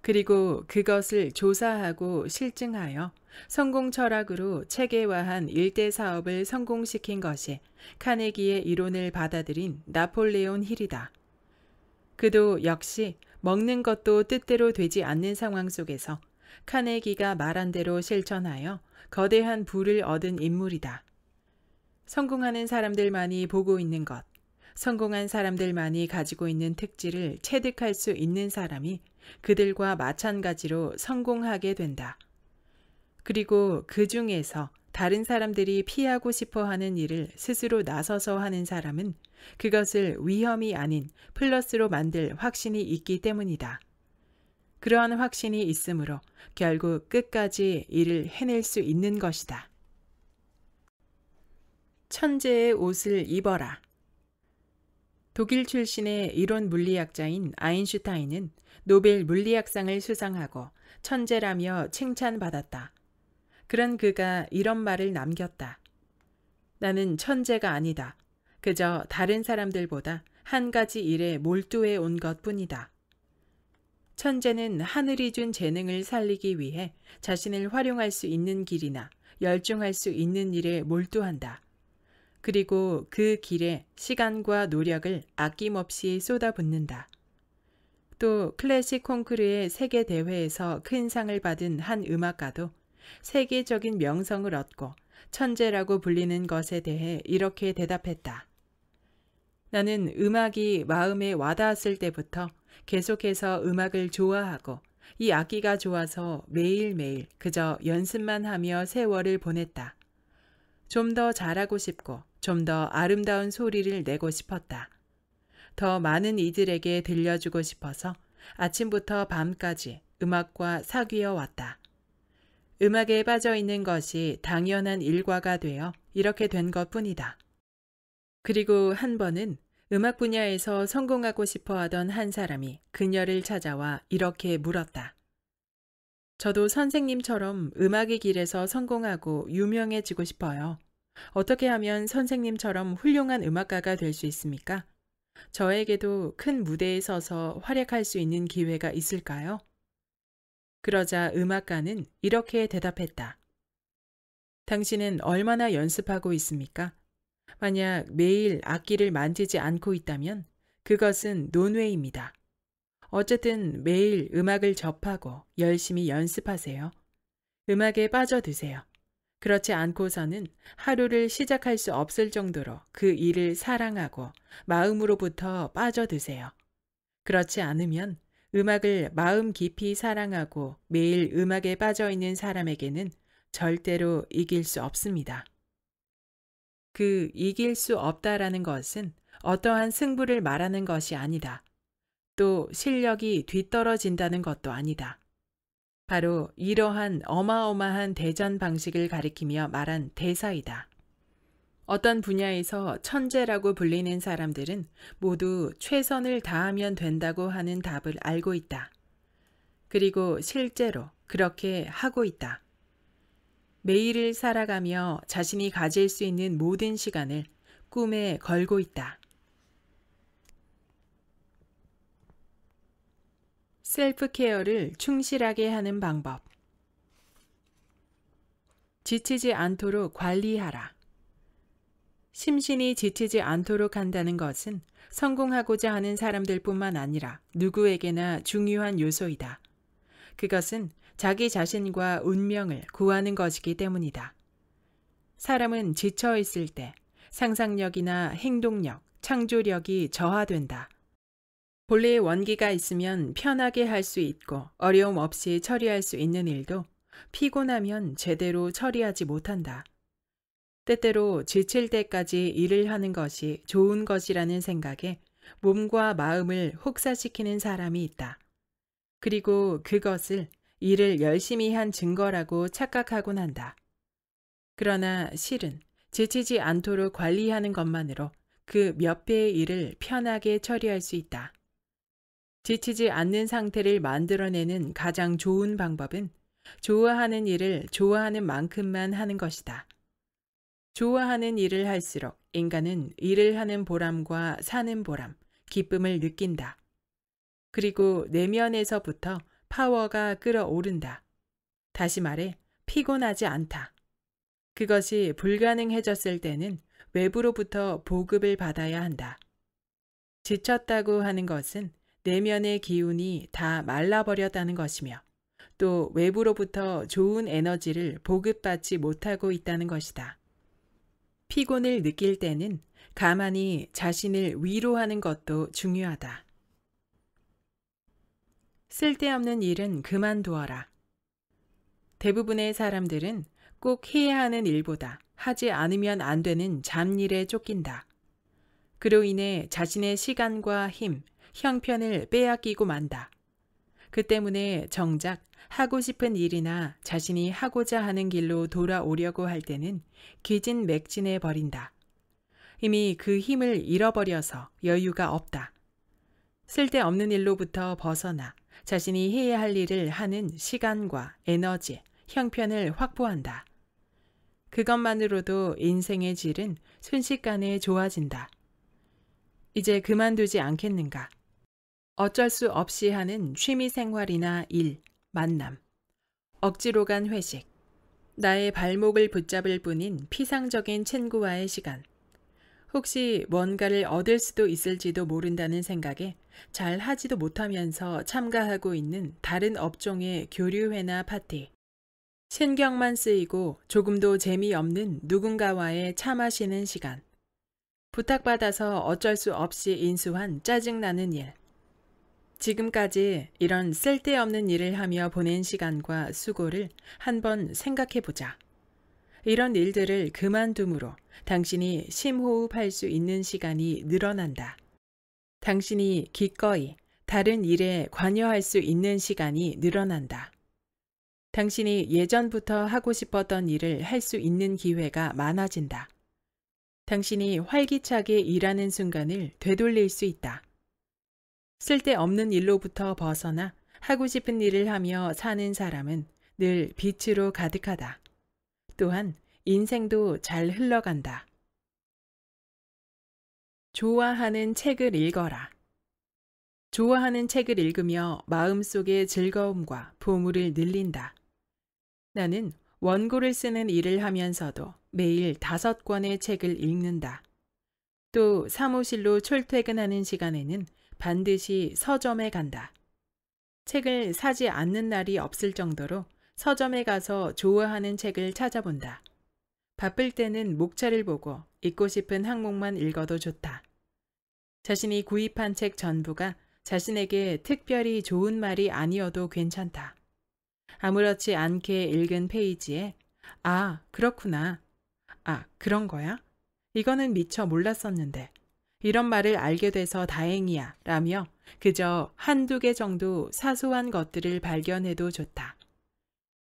Speaker 1: 그리고 그것을 조사하고 실증하여 성공 철학으로 체계화한 일대 사업을 성공시킨 것이 카네기의 이론을 받아들인 나폴레온 힐이다. 그도 역시 먹는 것도 뜻대로 되지 않는 상황 속에서 카네기가 말한 대로 실천하여 거대한 부를 얻은 인물이다. 성공하는 사람들만이 보고 있는 것, 성공한 사람들만이 가지고 있는 특질을 체득할 수 있는 사람이 그들과 마찬가지로 성공하게 된다. 그리고 그 중에서 다른 사람들이 피하고 싶어 하는 일을 스스로 나서서 하는 사람은 그것을 위험이 아닌 플러스로 만들 확신이 있기 때문이다. 그러한 확신이 있으므로 결국 끝까지 일을 해낼 수 있는 것이다. 천재의 옷을 입어라. 독일 출신의 이론 물리학자인 아인슈타인은 노벨 물리학상을 수상하고 천재라며 칭찬받았다. 그런 그가 이런 말을 남겼다. 나는 천재가 아니다. 그저 다른 사람들보다 한 가지 일에 몰두해 온 것 뿐이다. 천재는 하늘이 준 재능을 살리기 위해 자신을 활용할 수 있는 길이나 열중할 수 있는 일에 몰두한다. 그리고 그 길에 시간과 노력을 아낌없이 쏟아붓는다. 또 클래식 콩크르의 세계 대회에서 큰 상을 받은 한 음악가도 세계적인 명성을 얻고 천재라고 불리는 것에 대해 이렇게 대답했다. 나는 음악이 마음에 와닿았을 때부터 계속해서 음악을 좋아하고 이 악기가 좋아서 매일매일 그저 연습만 하며 세월을 보냈다. 좀더 잘하고 싶고 좀 더 아름다운 소리를 내고 싶었다. 더 많은 이들에게 들려주고 싶어서 아침부터 밤까지 음악과 사귀어 왔다. 음악에 빠져 있는 것이 당연한 일과가 되어 이렇게 된 것 뿐이다. 그리고 한 번은 음악 분야에서 성공하고 싶어 하던 한 사람이 그녀를 찾아와 이렇게 물었다. 저도 선생님처럼 음악의 길에서 성공하고 유명해지고 싶어요. 어떻게 하면 선생님처럼 훌륭한 음악가가 될 수 있습니까? 저에게도 큰 무대에 서서 활약할 수 있는 기회가 있을까요? 그러자 음악가는 이렇게 대답했다. 당신은 얼마나 연습하고 있습니까? 만약 매일 악기를 만지지 않고 있다면 그것은 논외입니다. 어쨌든 매일 음악을 접하고 열심히 연습하세요. 음악에 빠져드세요. 그렇지 않고서는 하루를 시작할 수 없을 정도로 그 일을 사랑하고 마음으로부터 빠져드세요. 그렇지 않으면 음악을 마음 깊이 사랑하고 매일 음악에 빠져있는 사람에게는 절대로 이길 수 없습니다. 그 이길 수 없다라는 것은 어떠한 승부를 말하는 것이 아니다. 또 실력이 뒤떨어진다는 것도 아니다. 바로 이러한 어마어마한 대전 방식을 가리키며 말한 대사이다. 어떤 분야에서 천재라고 불리는 사람들은 모두 최선을 다하면 된다고 하는 답을 알고 있다. 그리고 실제로 그렇게 하고 있다. 매일을 살아가며 자신이 가질 수 있는 모든 시간을 꿈에 걸고 있다. 셀프 케어를 충실하게 하는 방법. 지치지 않도록 관리하라. 심신이 지치지 않도록 한다는 것은 성공하고자 하는 사람들 뿐만 아니라 누구에게나 중요한 요소이다. 그것은 자기 자신과 운명을 구하는 것이기 때문이다. 사람은 지쳐 있을 때 상상력이나 행동력, 창조력이 저하된다. 본래의 원기가 있으면 편하게 할 수 있고 어려움 없이 처리할 수 있는 일도 피곤하면 제대로 처리하지 못한다. 때때로 지칠 때까지 일을 하는 것이 좋은 것이라는 생각에 몸과 마음을 혹사시키는 사람이 있다. 그리고 그것을 일을 열심히 한 증거라고 착각하곤 한다. 그러나 실은 지치지 않도록 관리하는 것만으로 그 몇 배의 일을 편하게 처리할 수 있다. 지치지 않는 상태를 만들어내는 가장 좋은 방법은 좋아하는 일을 좋아하는 만큼만 하는 것이다. 좋아하는 일을 할수록 인간은 일을 하는 보람과 사는 보람, 기쁨을 느낀다. 그리고 내면에서부터 파워가 끌어오른다. 다시 말해, 피곤하지 않다. 그것이 불가능해졌을 때는 외부로부터 보급을 받아야 한다. 지쳤다고 하는 것은 내면의 기운이 다 말라버렸다는 것이며 또 외부로부터 좋은 에너지를 보급받지 못하고 있다는 것이다. 피곤을 느낄 때는 가만히 자신을 위로하는 것도 중요하다. 쓸데없는 일은 그만두어라. 대부분의 사람들은 꼭 해야 하는 일보다 하지 않으면 안 되는 잡일에 쫓긴다. 그로 인해 자신의 시간과 힘, 형편을 빼앗기고 만다. 그 때문에 정작 하고 싶은 일이나 자신이 하고자 하는 길로 돌아오려고 할 때는 기진맥진해 버린다. 이미 그 힘을 잃어버려서 여유가 없다. 쓸데없는 일로부터 벗어나 자신이 해야 할 일을 하는 시간과 에너지, 형편을 확보한다. 그것만으로도 인생의 질은 순식간에 좋아진다. 이제 그만두지 않겠는가? 어쩔 수 없이 하는 취미 생활이나 일, 만남, 억지로 간 회식, 나의 발목을 붙잡을 뿐인 피상적인 친구와의 시간, 혹시 뭔가를 얻을 수도 있을지도 모른다는 생각에 잘 하지도 못하면서 참가하고 있는 다른 업종의 교류회나 파티. 신경만 쓰이고 조금도 재미없는 누군가와의 차 마시는 시간. 부탁받아서 어쩔 수 없이 인수한 짜증나는 일. 지금까지 이런 쓸데없는 일을 하며 보낸 시간과 수고를 한번 생각해 보자. 이런 일들을 그만둠으로 당신이 심호흡할 수 있는 시간이 늘어난다. 당신이 기꺼이 다른 일에 관여할 수 있는 시간이 늘어난다. 당신이 예전부터 하고 싶었던 일을 할 수 있는 기회가 많아진다. 당신이 활기차게 일하는 순간을 되돌릴 수 있다. 쓸데없는 일로부터 벗어나 하고 싶은 일을 하며 사는 사람은 늘 빛으로 가득하다. 또한 인생도 잘 흘러간다. 좋아하는 책을 읽어라. 좋아하는 책을 읽으며 마음속의 즐거움과 보물을 늘린다. 나는 원고를 쓰는 일을 하면서도 매일 다섯 권의 책을 읽는다. 또 사무실로 출퇴근하는 시간에는 반드시 서점에 간다. 책을 사지 않는 날이 없을 정도로 서점에 가서 좋아하는 책을 찾아본다. 바쁠 때는 목차를 보고 읽고 싶은 항목만 읽어도 좋다. 자신이 구입한 책 전부가 자신에게 특별히 좋은 말이 아니어도 괜찮다. 아무렇지 않게 읽은 페이지에 아, 그렇구나. 아, 그런 거야? 이거는 미처 몰랐었는데. 이런 말을 알게 돼서 다행이야 라며 그저 한두 개 정도 사소한 것들을 발견해도 좋다.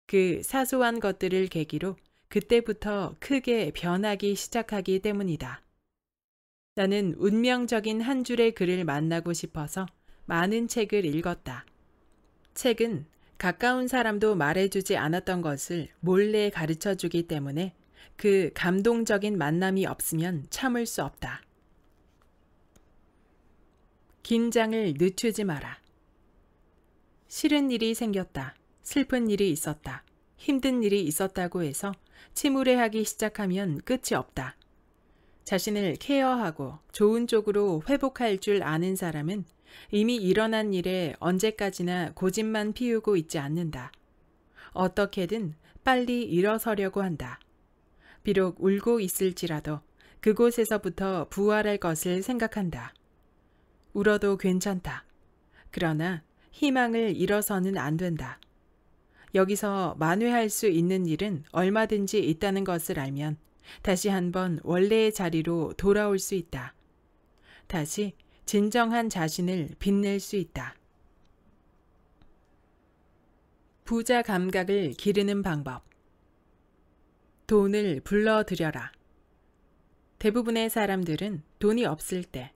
Speaker 1: 그 사소한 것들을 계기로 그때부터 크게 변하기 시작하기 때문이다. 나는 운명적인 한 줄의 글을 만나고 싶어서 많은 책을 읽었다. 책은 가까운 사람도 말해주지 않았던 것을 몰래 가르쳐 주기 때문에 그 감동적인 만남이 없으면 참을 수 없다. 긴장을 늦추지 마라. 싫은 일이 생겼다. 슬픈 일이 있었다. 힘든 일이 있었다고 해서 침울해하기 시작하면 끝이 없다. 자신을 케어하고 좋은 쪽으로 회복할 줄 아는 사람은 이미 일어난 일에 언제까지나 고집만 피우고 있지 않는다. 어떻게든 빨리 일어서려고 한다. 비록 울고 있을지라도 그곳에서부터 부활할 것을 생각한다. 울어도 괜찮다. 그러나 희망을 잃어서는 안 된다. 여기서 만회할 수 있는 일은 얼마든지 있다는 것을 알면 다시 한번 원래의 자리로 돌아올 수 있다. 다시 진정한 자신을 빛낼 수 있다. 부자 감각을 기르는 방법 돈을 불러들여라. 대부분의 사람들은 돈이 없을 때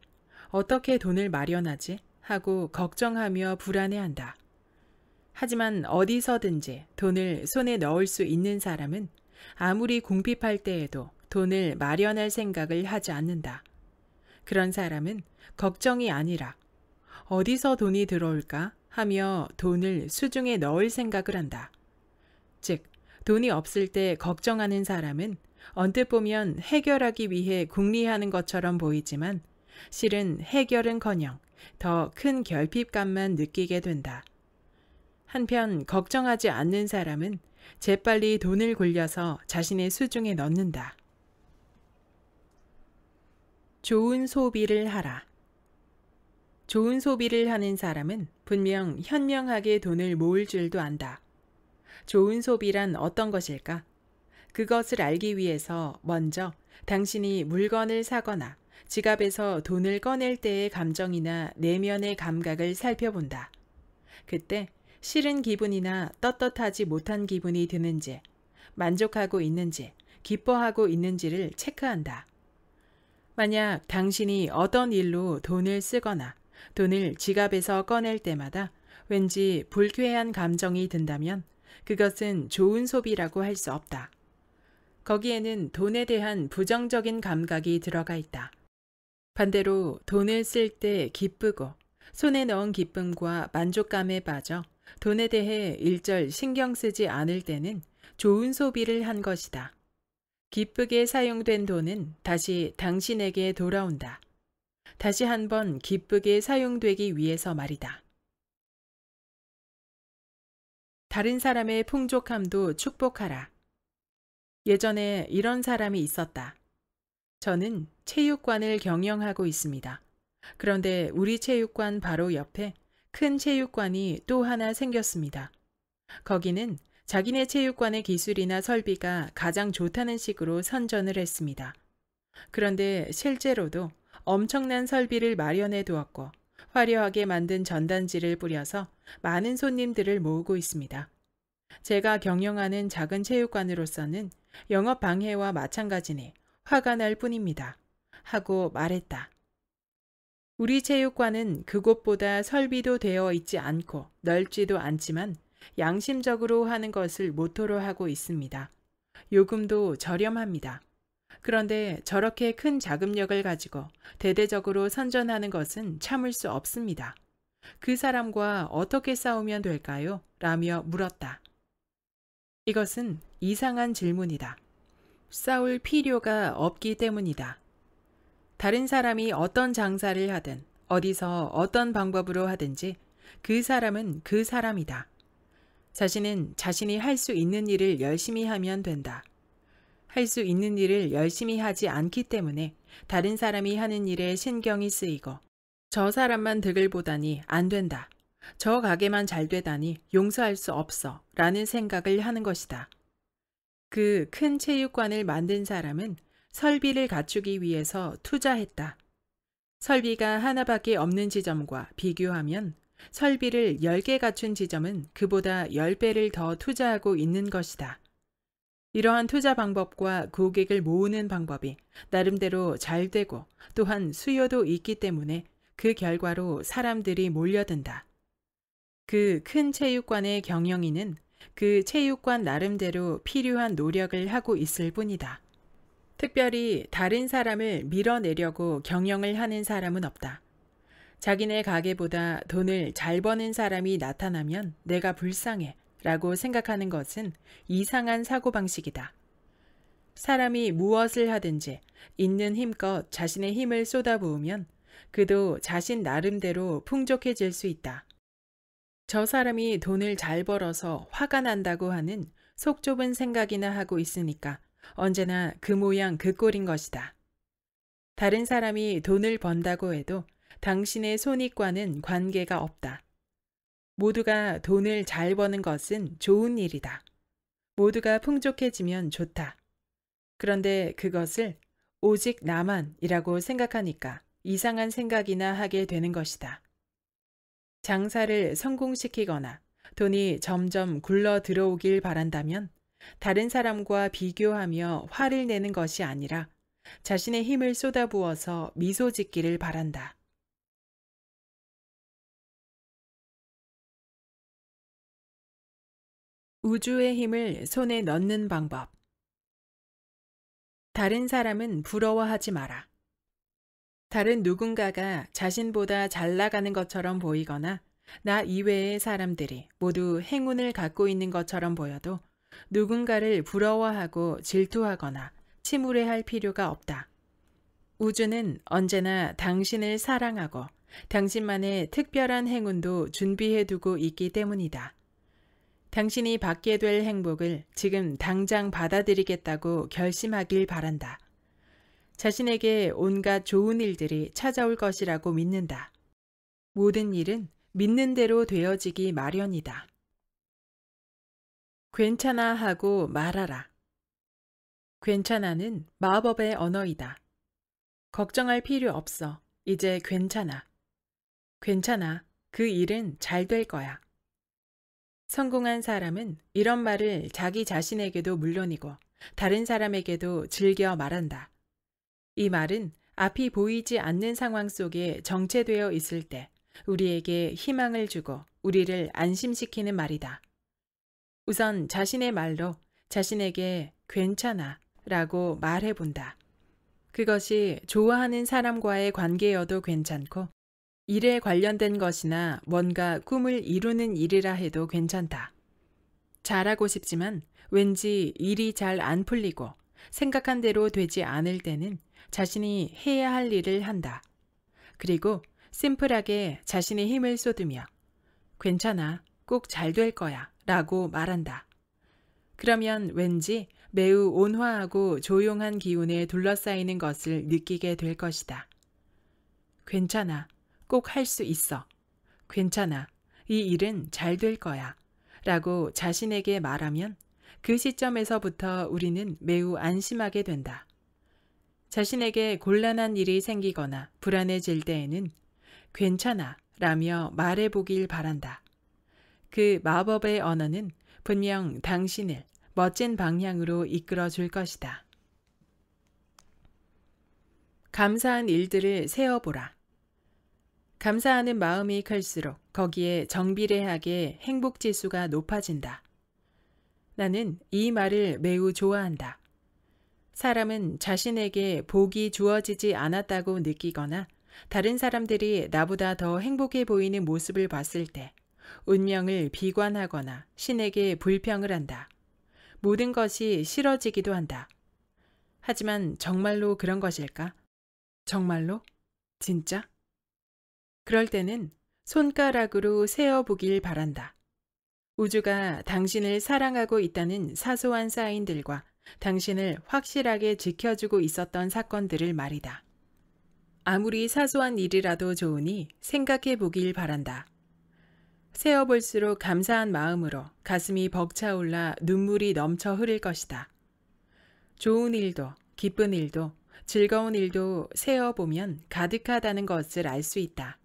Speaker 1: 어떻게 돈을 마련하지? 하고 걱정하며 불안해한다. 하지만 어디서든지 돈을 손에 넣을 수 있는 사람은 아무리 궁핍할 때에도 돈을 마련할 생각을 하지 않는다. 그런 사람은 걱정이 아니라 어디서 돈이 들어올까 하며 돈을 수중에 넣을 생각을 한다. 즉, 돈이 없을 때 걱정하는 사람은 언뜻 보면 해결하기 위해 궁리하는 것처럼 보이지만 실은 해결은커녕 더 큰 결핍감만 느끼게 된다. 한편 걱정하지 않는 사람은 재빨리 돈을 굴려서 자신의 수중에 넣는다. 좋은 소비를 하라. 좋은 소비를 하는 사람은 분명 현명하게 돈을 모을 줄도 안다. 좋은 소비란 어떤 것일까? 그것을 알기 위해서 먼저 당신이 물건을 사거나 지갑에서 돈을 꺼낼 때의 감정이나 내면의 감각을 살펴본다. 그때 싫은 기분이나 떳떳하지 못한 기분이 드는지, 만족하고 있는지, 기뻐하고 있는지를 체크한다. 만약 당신이 어떤 일로 돈을 쓰거나 돈을 지갑에서 꺼낼 때마다 왠지 불쾌한 감정이 든다면 그것은 좋은 소비라고 할 수 없다. 거기에는 돈에 대한 부정적인 감각이 들어가 있다. 반대로 돈을 쓸 때 기쁘고 손에 넣은 기쁨과 만족감에 빠져 돈에 대해 일절 신경 쓰지 않을 때는 좋은 소비를 한 것이다. 기쁘게 사용된 돈은 다시 당신에게 돌아온다.
Speaker 2: 다시 한번 기쁘게 사용되기 위해서 말이다. 다른 사람의 풍족함도 축복하라.
Speaker 1: 예전에 이런 사람이 있었다. 저는 체육관을 경영하고 있습니다. 그런데 우리 체육관 바로 옆에 큰 체육관이 또 하나 생겼습니다. 거기는 자기네 체육관의 기술이나 설비가 가장 좋다는 식으로 선전을 했습니다. 그런데 실제로도 엄청난 설비를 마련해 두었고 화려하게 만든 전단지를 뿌려서 많은 손님들을 모으고 있습니다. 제가 경영하는 작은 체육관으로서는 영업 방해와 마찬가지니 화가 날 뿐입니다. 하고 말했다. 우리 체육관은 그곳보다 설비도 되어 있지 않고 넓지도 않지만 양심적으로 하는 것을 모토로 하고 있습니다. 요금도 저렴합니다. 그런데 저렇게 큰 자금력을 가지고 대대적으로 선전하는 것은 참을 수 없습니다. 그 사람과 어떻게 싸우면 될까요? 라며 물었다. 이것은 이상한 질문이다. 싸울 필요가 없기 때문이다. 다른 사람이 어떤 장사를 하든 어디서 어떤 방법으로 하든지 그 사람은 그 사람이다. 자신은 자신이 할 수 있는 일을 열심히 하면 된다. 할 수 있는 일을 열심히 하지 않기 때문에 다른 사람이 하는 일에 신경이 쓰이고 저 사람만 득을 보다니 안 된다. 저 가게만 잘 되다니 용서할 수 없어 라는 생각을 하는 것이다. 그큰 체육관을 만든 사람은 설비를 갖추기 위해서 투자했다. 설비가 하나밖에 없는 지점과 비교하면 설비를 10개 갖춘 지점은 그보다 10배를 더 투자하고 있는 것이다. 이러한 투자 방법과 고객을 모으는 방법이 나름대로 잘 되고 또한 수요도 있기 때문에 그 결과로 사람들이 몰려든다. 그 큰 체육관의 경영인은 그 체육관 나름대로 필요한 노력을 하고 있을 뿐이다. 특별히 다른 사람을 밀어내려고 경영을 하는 사람은 없다. 자기네 가게보다 돈을 잘 버는 사람이 나타나면 내가 불쌍해 라고 생각하는 것은 이상한 사고방식이다. 사람이 무엇을 하든지 있는 힘껏 자신의 힘을 쏟아부으면 그도 자신 나름대로 풍족해질 수 있다. 저 사람이 돈을 잘 벌어서 화가 난다고 하는 속 좁은 생각이나 하고 있으니까 언제나 그 모양 그 꼴인 것이다. 다른 사람이 돈을 번다고 해도 당신의 손익과는 관계가 없다. 모두가 돈을 잘 버는 것은 좋은 일이다. 모두가 풍족해지면 좋다. 그런데 그것을 오직 나만이라고 생각하니까 이상한 생각이나 하게 되는 것이다. 장사를 성공시키거나 돈이 점점 굴러 들어오길 바란다면 다른 사람과 비교하며
Speaker 2: 화를 내는 것이 아니라 자신의 힘을 쏟아부어서 미소 짓기를 바란다. 우주의 힘을 손에 넣는 방법. 다른 사람은 부러워하지 마라. 다른
Speaker 1: 누군가가 자신보다 잘 나가는 것처럼 보이거나 나 이외의 사람들이 모두 행운을 갖고 있는 것처럼 보여도 누군가를 부러워하고 질투하거나 침울해할 필요가 없다. 우주는 언제나 당신을 사랑하고 당신만의 특별한 행운도 준비해 두고 있기 때문이다. 당신이 받게 될 행복을 지금 당장 받아들이겠다고 결심하길 바란다. 자신에게 온갖 좋은 일들이 찾아올 것이라고 믿는다. 모든 일은 믿는 대로 되어지기 마련이다.
Speaker 2: 괜찮아 하고 말하라. 괜찮아는 마법의 언어이다. 걱정할 필요 없어.
Speaker 1: 이제 괜찮아. 괜찮아. 그 일은 잘 될 거야. 성공한 사람은 이런 말을 자기 자신에게도 물론이고 다른 사람에게도 즐겨 말한다. 이 말은 앞이 보이지 않는 상황 속에 정체되어 있을 때 우리에게 희망을 주고 우리를 안심시키는 말이다. 우선 자신의 말로 자신에게 괜찮아 라고 말해본다. 그것이 좋아하는 사람과의 관계여도 괜찮고 일에 관련된 것이나 뭔가 꿈을 이루는 일이라 해도 괜찮다. 잘하고 싶지만 왠지 일이 잘 안 풀리고 생각한 대로 되지 않을 때는 자신이 해야 할 일을 한다. 그리고 심플하게 자신의 힘을 쏟으며 괜찮아, 꼭 잘 될 거야 라고 말한다. 그러면 왠지 매우 온화하고 조용한 기운에 둘러싸이는 것을 느끼게 될 것이다. 괜찮아, 꼭 할 수 있어. 괜찮아, 이 일은 잘 될 거야. 라고 자신에게 말하면 그 시점에서부터 우리는 매우 안심하게 된다. 자신에게 곤란한 일이 생기거나 불안해질 때에는 괜찮아 라며 말해보길 바란다. 그 마법의 언어는 분명 당신을 멋진 방향으로 이끌어 줄 것이다. 감사한 일들을 세어보라. 감사하는 마음이 클수록 거기에 정비례하게 행복지수가 높아진다. 나는 이 말을 매우 좋아한다. 사람은 자신에게 복이 주어지지 않았다고 느끼거나 다른 사람들이 나보다 더 행복해 보이는 모습을 봤을 때 운명을 비관하거나 신에게 불평을 한다. 모든 것이 싫어지기도 한다. 하지만 정말로 그런 것일까? 정말로? 진짜? 그럴 때는 손가락으로 세어보길 바란다. 우주가 당신을 사랑하고 있다는 사소한 사인들과 당신을 확실하게 지켜주고 있었던 사건들을 말이다. 아무리 사소한 일이라도 좋으니 생각해 보길 바란다. 세어볼수록 감사한 마음으로 가슴이 벅차올라 눈물이 넘쳐 흐를 것이다. 좋은 일도 기쁜 일도 즐거운 일도 세어보면 가득하다는 것을 알 수 있다.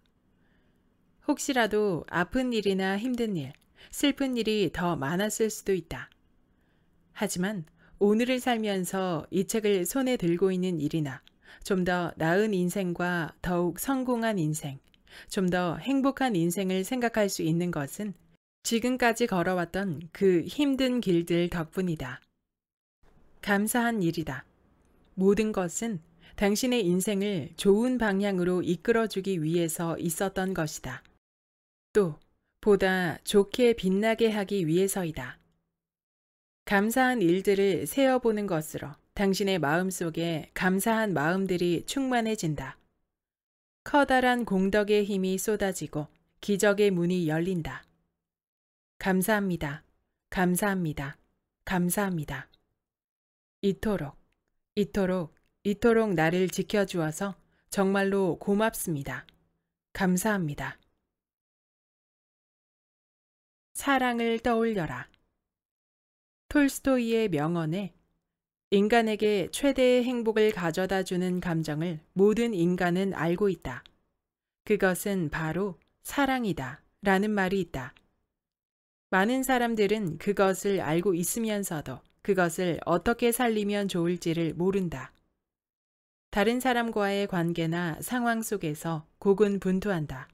Speaker 1: 혹시라도 아픈 일이나 힘든 일, 슬픈 일이 더 많았을 수도 있다. 하지만 오늘을 살면서 이 책을 손에 들고 있는 일이나 좀 더 나은 인생과 더욱 성공한 인생, 좀 더 행복한 인생을 생각할 수 있는 것은 지금까지 걸어왔던 그 힘든 길들 덕분이다. 감사한 일이다. 모든 것은 당신의 인생을 좋은 방향으로 이끌어주기 위해서 있었던 것이다. 또, 보다 좋게 빛나게 하기 위해서이다. 감사한 일들을 세어보는 것으로 당신의 마음속에 감사한 마음들이 충만해진다. 커다란 공덕의 힘이 쏟아지고 기적의 문이 열린다. 감사합니다. 감사합니다. 감사합니다.
Speaker 2: 이토록, 이토록, 이토록 나를 지켜주어서 정말로 고맙습니다. 감사합니다. 사랑을 떠올려라. 톨스토이의 명언에
Speaker 1: 인간에게 최대의 행복을 가져다 주는 감정을 모든 인간은 알고 있다. 그것은 바로 사랑이다. 라는 말이 있다. 많은 사람들은 그것을 알고 있으면서도 그것을 어떻게 살리면 좋을지를 모른다. 다른 사람과의 관계나 상황 속에서 고군분투한다.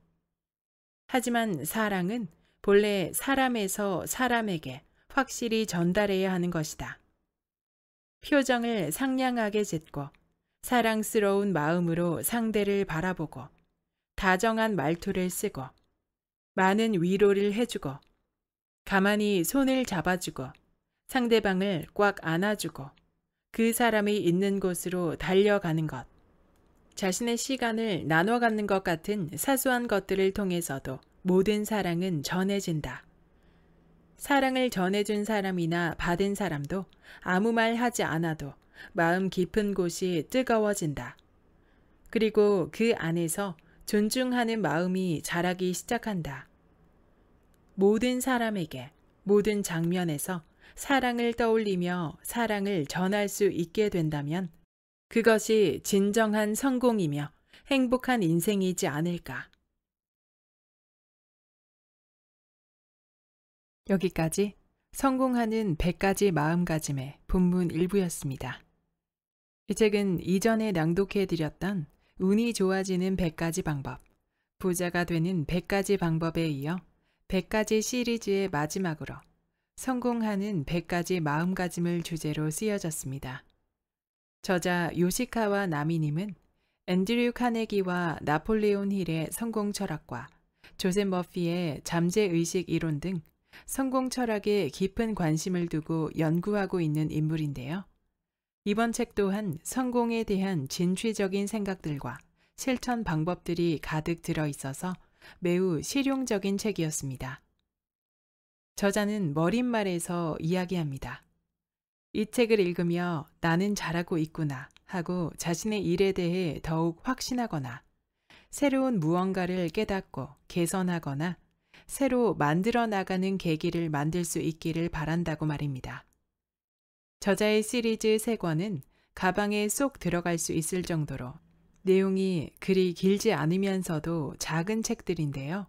Speaker 1: 하지만 사랑은 본래 사람에서 사람에게 확실히 전달해야 하는 것이다. 표정을 상냥하게 짓고 사랑스러운 마음으로 상대를 바라보고 다정한 말투를 쓰고 많은 위로를 해주고 가만히 손을 잡아주고 상대방을 꽉 안아주고 그 사람이 있는 곳으로 달려가는 것. 자신의 시간을 나눠 갖는 것 같은 사소한 것들을 통해서도 모든 사랑은 전해진다. 사랑을 전해준 사람이나 받은 사람도 아무 말 하지 않아도 마음 깊은 곳이 뜨거워진다. 그리고 그 안에서 존중하는 마음이 자라기 시작한다. 모든 사람에게 모든 장면에서 사랑을 떠올리며 사랑을 전할 수
Speaker 2: 있게 된다면 그것이 진정한 성공이며 행복한 인생이지 않을까. 여기까지 성공하는 100가지 마음가짐의 본문 일부였습니다.
Speaker 1: 이 책은 이전에 낭독해드렸던 운이 좋아지는 100가지 방법, 부자가 되는 100가지 방법에 이어 100가지 시리즈의 마지막으로 성공하는 100가지 마음가짐을 주제로 쓰여졌습니다. 저자 요시카와 나미님은 앤드류 카네기와 나폴레온 힐의 성공 철학과 조셉 머피의 잠재의식 이론 등 성공 철학에 깊은 관심을 두고 연구하고 있는 인물인데요. 이번 책 또한 성공에 대한 진취적인 생각들과 실천 방법들이 가득 들어 있어서 매우 실용적인 책이었습니다. 저자는 머릿말에서 이야기합니다. 이 책을 읽으며 나는 잘하고 있구나 하고 자신의 일에 대해 더욱 확신하거나 새로운 무언가를 깨닫고 개선하거나 새로 만들어 나가는 계기를 만들 수 있기를 바란다고 말입니다. 저자의 시리즈 3권은 가방에 쏙 들어갈 수 있을 정도로 내용이 그리 길지 않으면서도 작은 책들인데요.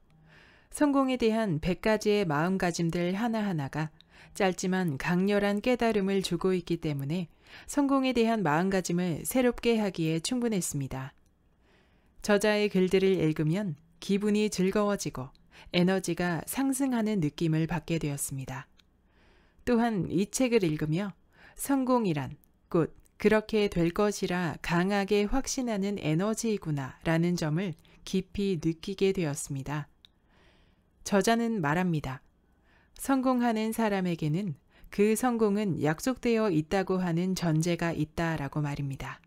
Speaker 1: 성공에 대한 100가지의 마음가짐들 하나하나가 짧지만 강렬한 깨달음을 주고 있기 때문에 성공에 대한 마음가짐을 새롭게 하기에 충분했습니다. 저자의 글들을 읽으면 기분이 즐거워지고 에너지가 상승하는 느낌을 받게 되었습니다. 또한 이 책을 읽으며 성공이란 곧 그렇게 될 것이라 강하게 확신하는 에너지이구나 라는 점을 깊이 느끼게 되었습니다. 저자는 말합니다. 성공하는 사람에게는 그 성공은 약속되어 있다고 하는 전제가 있다라고 말입니다.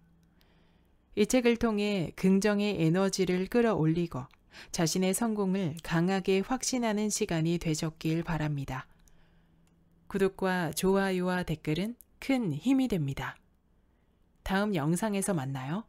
Speaker 1: 이 책을 통해 긍정의 에너지를 끌어올리고 자신의 성공을 강하게 확신하는 시간이 되셨길 바랍니다. 구독과 좋아요와 댓글은 큰 힘이 됩니다. 다음 영상에서 만나요.